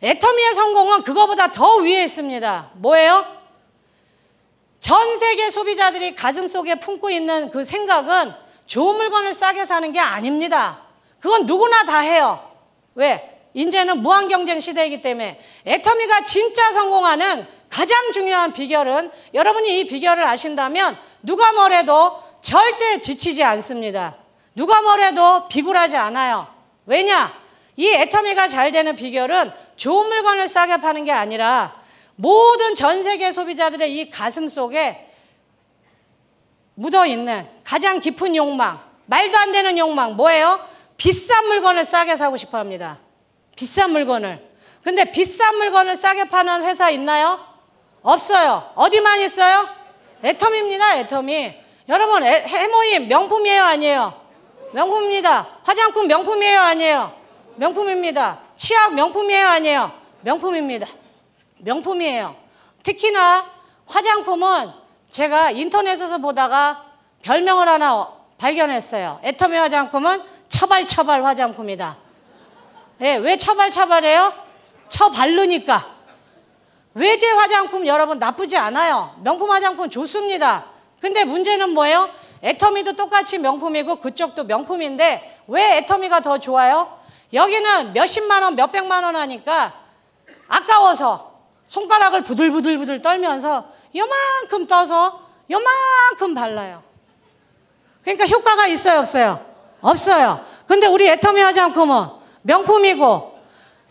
애터미의 성공은 그거보다 더 위에 있습니다. 뭐예요? 전 세계 소비자들이 가슴 속에 품고 있는 그 생각은 좋은 물건을 싸게 사는 게 아닙니다. 그건 누구나 다 해요. 왜? 이제는 무한 경쟁 시대이기 때문에 애터미가 진짜 성공하는 가장 중요한 비결은 여러분이 이 비결을 아신다면 누가 뭐래도 절대 지치지 않습니다. 누가 뭐래도 비굴하지 않아요. 왜냐? 이 애터미가 잘 되는 비결은 좋은 물건을 싸게 파는 게 아니라 모든 전 세계 소비자들의 이 가슴 속에 묻어 있는 가장 깊은 욕망, 말도 안 되는 욕망, 뭐예요? 비싼 물건을 싸게 사고 싶어 합니다. 비싼 물건을. 근데 비싼 물건을 싸게 파는 회사 있나요? 없어요. 어디만 있어요? 애터미입니다애터미 여러분, 애, 해모임 명품이에요, 아니에요? 명품입니다. 화장품 명품이에요, 아니에요? 명품입니다. 치약 명품이에요, 아니에요? 명품입니다. 명품이에요. 특히나 화장품은 제가 인터넷에서 보다가 별명을 하나 발견했어요. 애터미 화장품은 처발처발 화장품이다. 예, 왜 처발처발해요? 처발르니까. 외제 화장품 여러분 나쁘지 않아요. 명품 화장품 좋습니다. 근데 문제는 뭐예요? 애터미도 똑같이 명품이고 그쪽도 명품인데 왜 애터미가 더 좋아요? 여기는 몇십만 원, 몇백만 원 하니까 아까워서 손가락을 부들부들부들 떨면서 요만큼 떠서 요만큼 발라요. 그러니까 효과가 있어요, 없어요? 없어요. 근데 우리 애터미 화장품은 명품이고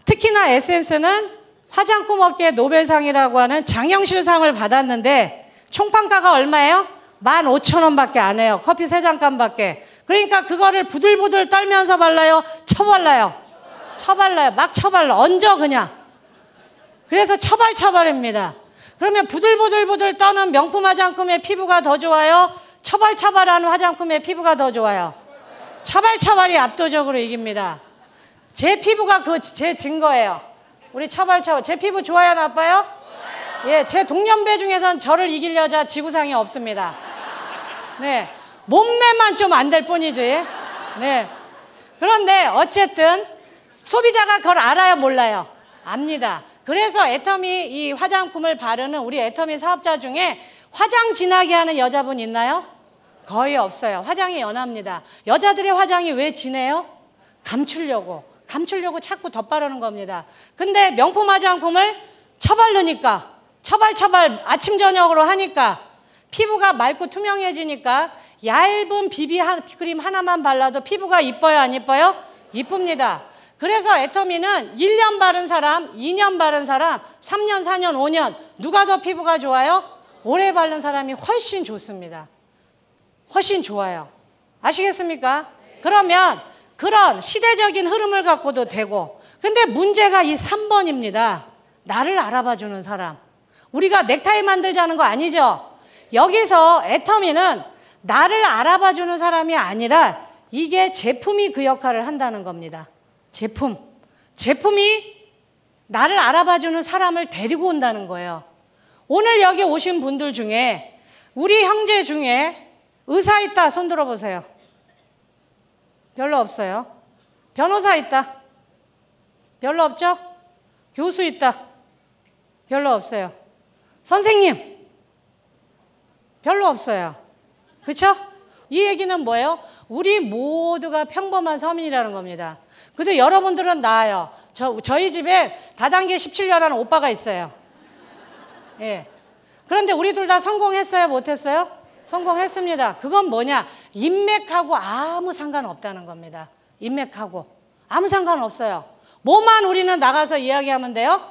특히나 에센스는 화장품 업계 노벨상이라고 하는 장영실상을 받았는데 총판가가 얼마예요? 만 오천 원밖에 안 해요. 커피 세 잔값밖에. 그러니까 그거를 부들부들 떨면서 발라요? 쳐발라요? 쳐발라요. 막 쳐발라. 얹어 그냥. 그래서 처발처발입니다. 그러면 부들부들부들 떠는 명품 화장품의 피부가 더 좋아요? 처발처발한 화장품의 피부가 더 좋아요? 처발처발이 압도적으로 이깁니다. 제 피부가 그제 증거예요. 우리 처발처발. 제 피부 좋아요, 나빠요? 좋아요. 예, 제 동년배 중에선 저를 이길 여자 지구상에 없습니다. 네. 몸매만 좀 안 될 뿐이지. 네. 그런데 어쨌든 소비자가 그걸 알아요, 몰라요? 압니다. 그래서 애터미 이 화장품을 바르는 우리 애터미 사업자 중에 화장 진하게 하는 여자분 있나요? 거의 없어요. 화장이 연합니다. 여자들의 화장이 왜 진해요? 감추려고. 감추려고 자꾸 덧바르는 겁니다. 근데 명품 화장품을 처바르니까, 처발처발 아침, 저녁으로 하니까 피부가 맑고 투명해지니까 얇은 비비 크림 하나만 발라도 피부가 이뻐요 안 이뻐요? 이쁩니다. 그래서 애터미는 1년 바른 사람, 2년 바른 사람, 3년, 4년, 5년 누가 더 피부가 좋아요? 오래 바른 사람이 훨씬 좋습니다. 훨씬 좋아요. 아시겠습니까? 그러면 그런 시대적인 흐름을 갖고도 되고 근데 문제가 이 3번입니다. 나를 알아봐 주는 사람. 우리가 넥타이 만들자는 거 아니죠? 여기서 애터미는 나를 알아봐 주는 사람이 아니라 이게 제품이 그 역할을 한다는 겁니다. 제품. 제품이 나를 알아봐 주는 사람을 데리고 온다는 거예요. 오늘 여기 오신 분들 중에 우리 형제 중에 의사 있다 손 들어 보세요. 별로 없어요. 변호사 있다. 별로 없죠? 교수 있다. 별로 없어요. 선생님. 별로 없어요. 그렇죠? 이 얘기는 뭐예요? 우리 모두가 평범한 서민이라는 겁니다. 근데 여러분들은 나아요. 저, 저희 집에 다단계 17년 하는 오빠가 있어요. 예. 그런데 우리 둘 다 성공했어요? 못했어요? 성공했습니다. 그건 뭐냐? 인맥하고 아무 상관없다는 겁니다. 인맥하고. 아무 상관없어요. 뭐만 우리는 나가서 이야기하면 돼요?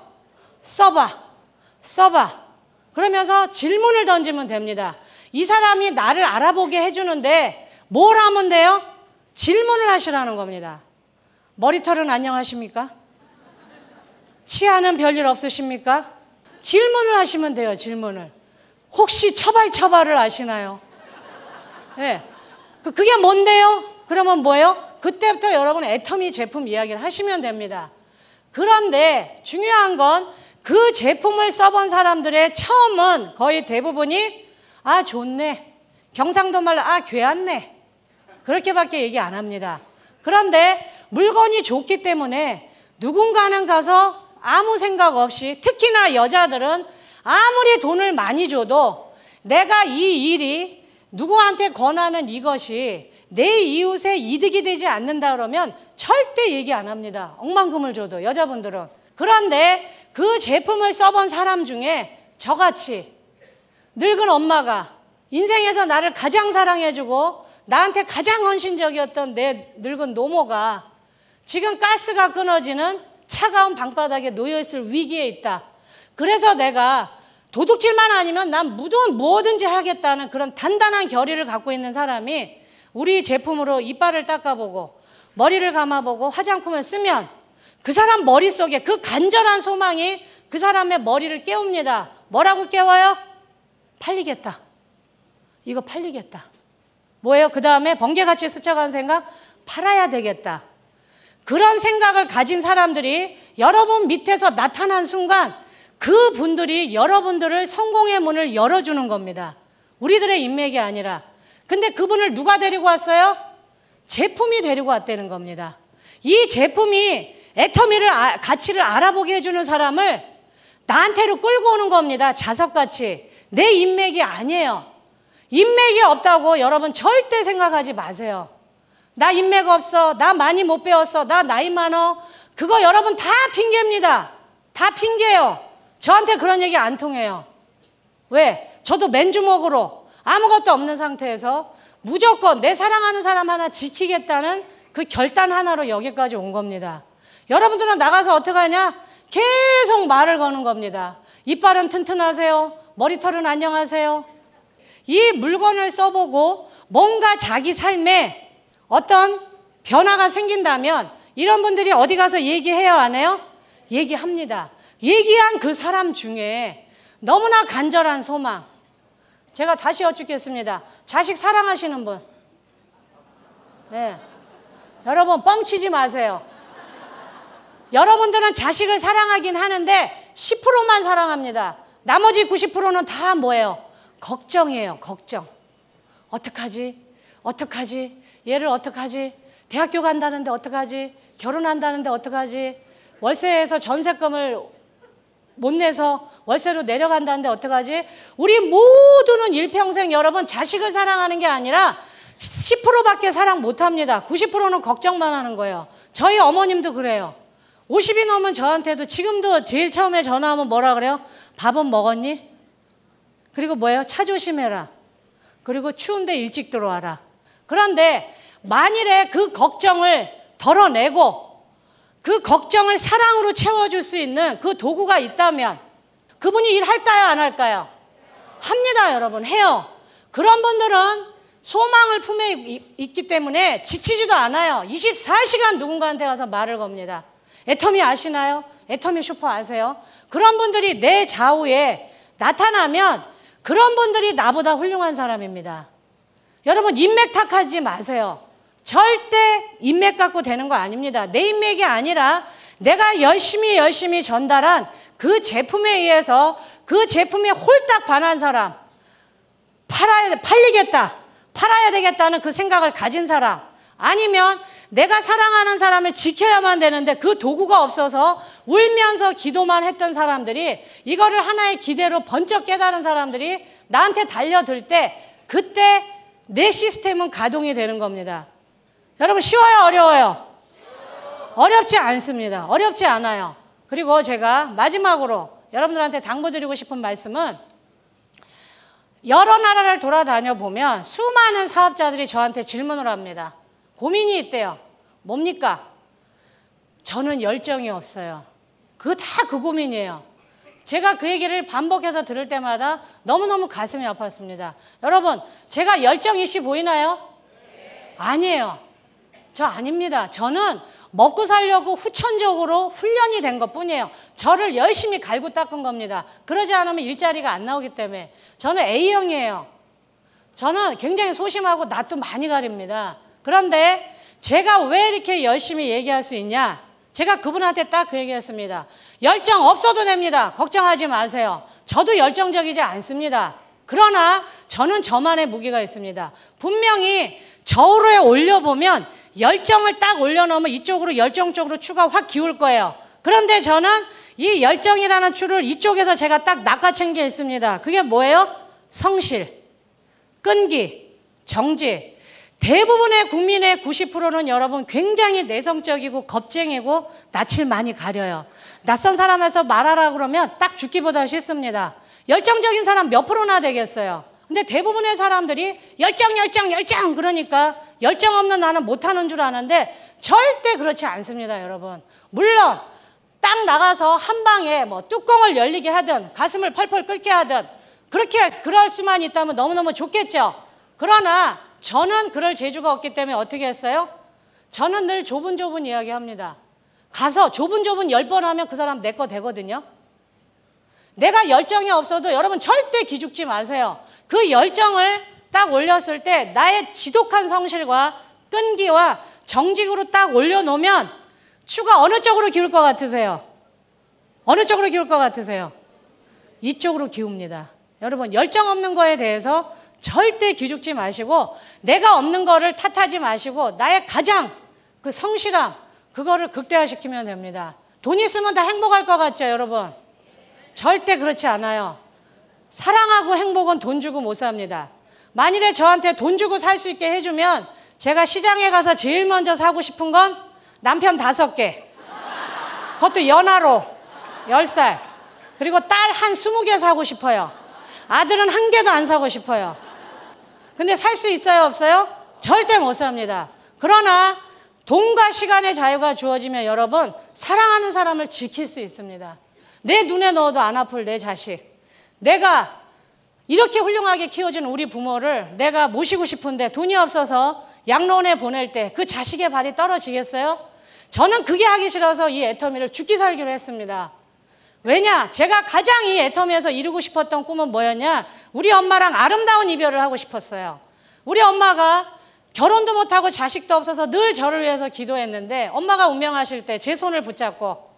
써봐. 써봐. 그러면서 질문을 던지면 됩니다. 이 사람이 나를 알아보게 해주는데 뭘 하면 돼요? 질문을 하시라는 겁니다. 머리털은 안녕하십니까? 치아는 별일 없으십니까? 질문을 하시면 돼요, 질문을. 혹시 처발처발을 아시나요? 예. 네. 그게 뭔데요? 그러면 뭐예요? 그때부터 여러분 애터미 제품 이야기를 하시면 됩니다. 그런데 중요한 건 그 제품을 써본 사람들의 처음은 거의 대부분이 아, 좋네. 경상도 말로 아, 괴한네 그렇게밖에 얘기 안 합니다. 그런데 물건이 좋기 때문에 누군가는 가서 아무 생각 없이 특히나 여자들은 아무리 돈을 많이 줘도 내가 이 일이 누구한테 권하는 이것이 내 이웃에 이득이 되지 않는다 그러면 절대 얘기 안 합니다. 억만금을 줘도 여자분들은. 그런데 그 제품을 써본 사람 중에 저같이 늙은 엄마가 인생에서 나를 가장 사랑해주고 나한테 가장 헌신적이었던 내 늙은 노모가 지금 가스가 끊어지는 차가운 방바닥에 놓여있을 위기에 있다. 그래서 내가 도둑질만 아니면 난 무조건 뭐든지 하겠다는 그런 단단한 결의를 갖고 있는 사람이 우리 제품으로 이빨을 닦아보고 머리를 감아보고 화장품을 쓰면 그 사람 머릿속에 그 간절한 소망이 그 사람의 머리를 깨웁니다. 뭐라고 깨워요? 팔리겠다. 이거 팔리겠다. 뭐예요? 그 다음에 번개같이 스쳐가는 생각? 팔아야 되겠다. 그런 생각을 가진 사람들이 여러분 밑에서 나타난 순간 그 분들이 여러분들을 성공의 문을 열어주는 겁니다. 우리들의 인맥이 아니라. 근데 그분을 누가 데리고 왔어요? 제품이 데리고 왔다는 겁니다. 이 제품이 애터미를, 아, 가치를 알아보게 해주는 사람을 나한테로 끌고 오는 겁니다. 자석같이. 내 인맥이 아니에요. 인맥이 없다고 여러분 절대 생각하지 마세요. 나 인맥 없어. 나 많이 못 배웠어. 나 나이 많어. 그거 여러분 다 핑계입니다. 다 핑계예요. 저한테 그런 얘기 안 통해요. 왜? 저도 맨주먹으로 아무것도 없는 상태에서 무조건 내 사랑하는 사람 하나 지키겠다는 그 결단 하나로 여기까지 온 겁니다. 여러분들은 나가서 어떻게 하냐? 계속 말을 거는 겁니다. 이빨은 튼튼하세요. 머리털은 안녕하세요. 이 물건을 써보고 뭔가 자기 삶에 어떤 변화가 생긴다면 이런 분들이 어디 가서 얘기해요, 안 해요? 얘기합니다. 얘기한 그 사람 중에 너무나 간절한 소망. 제가 다시 여쭙겠습니다. 자식 사랑하시는 분. 네. 여러분, 뻥치지 마세요. 여러분들은 자식을 사랑하긴 하는데 10%만 사랑합니다. 나머지 90%는 다 뭐예요? 걱정이에요, 걱정. 어떡하지? 어떡하지? 얘를 어떡하지? 대학교 간다는데 어떡하지? 결혼한다는데 어떡하지? 월세에서 전세금을 못 내서 월세로 내려간다는데 어떡하지? 우리 모두는 일평생 여러분 자식을 사랑하는 게 아니라 10%밖에 사랑 못 합니다. 90%는 걱정만 하는 거예요. 저희 어머님도 그래요. 50이 넘은 저한테도 지금도 제일 처음에 전화하면 뭐라 그래요? 밥은 먹었니? 그리고 뭐예요? 차 조심해라. 그리고 추운데 일찍 들어와라. 그런데 만일에 그 걱정을 덜어내고 그 걱정을 사랑으로 채워줄 수 있는 그 도구가 있다면 그분이 일할까요? 안 할까요? 합니다, 여러분. 해요. 그런 분들은 소망을 품에 있기 때문에 지치지도 않아요. 24시간 누군가한테 가서 말을 겁니다. 애터미 아시나요? 애터미 슈퍼 아세요? 그런 분들이 내 좌우에 나타나면 그런 분들이 나보다 훌륭한 사람입니다. 여러분 인맥 탁하지 마세요. 절대 인맥 갖고 되는 거 아닙니다. 내 인맥이 아니라 내가 열심히 열심히 전달한 그 제품에 의해서 그 제품에 홀딱 반한 사람, 팔아야, 팔리겠다, 팔아야 되겠다는 그 생각을 가진 사람, 아니면 내가 사랑하는 사람을 지켜야만 되는데 그 도구가 없어서 울면서 기도만 했던 사람들이 이거를 하나의 기대로 번쩍 깨달은 사람들이 나한테 달려들 때 그때 내 시스템은 가동이 되는 겁니다. 여러분 쉬워요 어려워요? 어렵지 않습니다. 어렵지 않아요. 그리고 제가 마지막으로 여러분들한테 당부드리고 싶은 말씀은 여러 나라를 돌아다녀 보면 수많은 사업자들이 저한테 질문을 합니다. 고민이 있대요. 뭡니까? 저는 열정이 없어요. 그거 다그 고민이에요. 제가 그 얘기를 반복해서 들을 때마다 너무너무 가슴이 아팠습니다. 여러분, 제가 열정이시 보이나요? 아니에요. 저 아닙니다. 저는 먹고 살려고 후천적으로 훈련이 된 것 뿐이에요. 저를 열심히 갈고 닦은 겁니다. 그러지 않으면 일자리가 안 나오기 때문에. 저는 A형이에요. 저는 굉장히 소심하고 낯도 많이 가립니다. 그런데 제가 왜 이렇게 열심히 얘기할 수 있냐? 제가 그분한테 딱 그 얘기했습니다. 열정 없어도 됩니다. 걱정하지 마세요. 저도 열정적이지 않습니다. 그러나 저는 저만의 무기가 있습니다. 분명히 저울에 올려보면 열정을 딱 올려놓으면 이쪽으로 열정 쪽으로 추가 확 기울 거예요. 그런데 저는 이 열정이라는 추를 이쪽에서 제가 딱 낚아챈 게 있습니다. 그게 뭐예요? 성실, 끈기, 정직, 대부분의 국민의 90%는 여러분 굉장히 내성적이고 겁쟁이고 낯을 많이 가려요. 낯선 사람에서 말하라 그러면 딱 죽기보다 싫습니다. 열정적인 사람 몇 프로나 되겠어요. 근데 대부분의 사람들이 열정, 열정, 열정 그러니까 열정 없는 나는 못하는 줄 아는데 절대 그렇지 않습니다, 여러분. 물론 딱 나가서 한 방에 뭐 뚜껑을 열리게 하든 가슴을 펄펄 끓게 하든 그렇게 그럴 수만 있다면 너무너무 좋겠죠. 그러나 저는 그럴 재주가 없기 때문에 어떻게 했어요? 저는 늘 좁은 좁은 이야기 합니다. 가서 좁은 좁은 열 번 하면 그 사람 내 거 되거든요. 내가 열정이 없어도 여러분 절대 기죽지 마세요. 그 열정을 딱 올렸을 때 나의 지독한 성실과 끈기와 정직으로 딱 올려놓으면 추가 어느 쪽으로 기울 것 같으세요? 어느 쪽으로 기울 것 같으세요? 이쪽으로 기웁니다. 여러분 열정 없는 거에 대해서 절대 기죽지 마시고 내가 없는 거를 탓하지 마시고 나의 가장 그 성실함 그거를 극대화시키면 됩니다. 돈 있으면 다 행복할 것 같죠, 여러분? 절대 그렇지 않아요. 사랑하고 행복은 돈 주고 못 삽니다. 만일에 저한테 돈 주고 살 수 있게 해주면 제가 시장에 가서 제일 먼저 사고 싶은 건 남편 다섯 개. 그것도 연하로 열살 그리고 딸 한 스무 개 사고 싶어요. 아들은 한 개도 안 사고 싶어요. 근데 살 수 있어요, 없어요? 절대 못 삽니다. 그러나 돈과 시간의 자유가 주어지면 여러분 사랑하는 사람을 지킬 수 있습니다. 내 눈에 넣어도 안 아플 내 자식. 내가 이렇게 훌륭하게 키워준 우리 부모를 내가 모시고 싶은데 돈이 없어서 양로원에 보낼 때 그 자식의 발이 떨어지겠어요? 저는 그게 하기 싫어서 이 애터미를 죽기 살기로 했습니다. 왜냐? 제가 가장 이애터미에서 이루고 싶었던 꿈은 뭐였냐? 우리 엄마랑 아름다운 이별을 하고 싶었어요. 우리 엄마가 결혼도 못하고 자식도 없어서 늘 저를 위해서 기도했는데 엄마가 운명하실 때 제 손을 붙잡고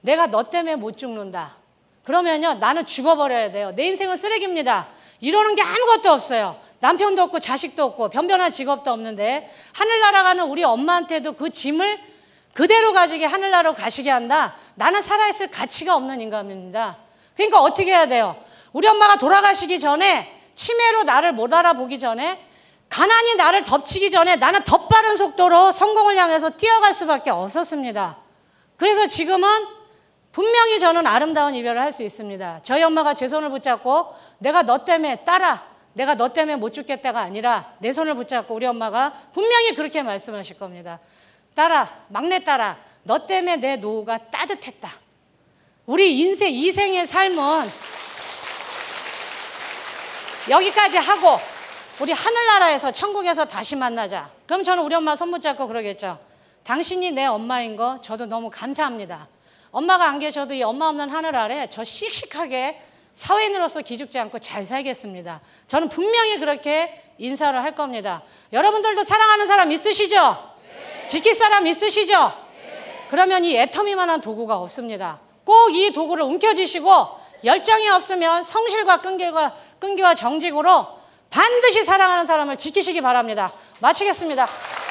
내가 너 때문에 못 죽는다. 그러면요, 나는 죽어버려야 돼요. 내 인생은 쓰레기입니다. 이러는 게 아무것도 없어요. 남편도 없고 자식도 없고 변변한 직업도 없는데 하늘 날아가는 우리 엄마한테도 그 짐을 그대로 가지게 하늘나라로 가시게 한다. 나는 살아있을 가치가 없는 인간입니다. 그러니까 어떻게 해야 돼요? 우리 엄마가 돌아가시기 전에 치매로 나를 못 알아보기 전에 가난이 나를 덮치기 전에 나는 더 빠른 속도로 성공을 향해서 뛰어갈 수밖에 없었습니다. 그래서 지금은 분명히 저는 아름다운 이별을 할 수 있습니다. 저희 엄마가 제 손을 붙잡고 내가 너 때문에 따라 내가 너 때문에 못 죽겠다가 아니라 내 손을 붙잡고 우리 엄마가 분명히 그렇게 말씀하실 겁니다. 딸아, 막내딸아, 너 때문에 내 노후가 따뜻했다. 우리 인생, 이생의 삶은 여기까지 하고 우리 하늘나라에서 천국에서 다시 만나자. 그럼 저는 우리 엄마 손 붙잡고 그러겠죠. 당신이 내 엄마인 거 저도 너무 감사합니다. 엄마가 안 계셔도 이 엄마 없는 하늘 아래 저 씩씩하게 사회인으로서 기죽지 않고 잘 살겠습니다. 저는 분명히 그렇게 인사를 할 겁니다. 여러분들도 사랑하는 사람 있으시죠? 지킬 사람 있으시죠? 그러면 이 애터미만한 도구가 없습니다. 꼭 이 도구를 움켜쥐시고 열정이 없으면 성실과 끈기와, 끈기와 정직으로 반드시 사랑하는 사람을 지키시기 바랍니다. 마치겠습니다.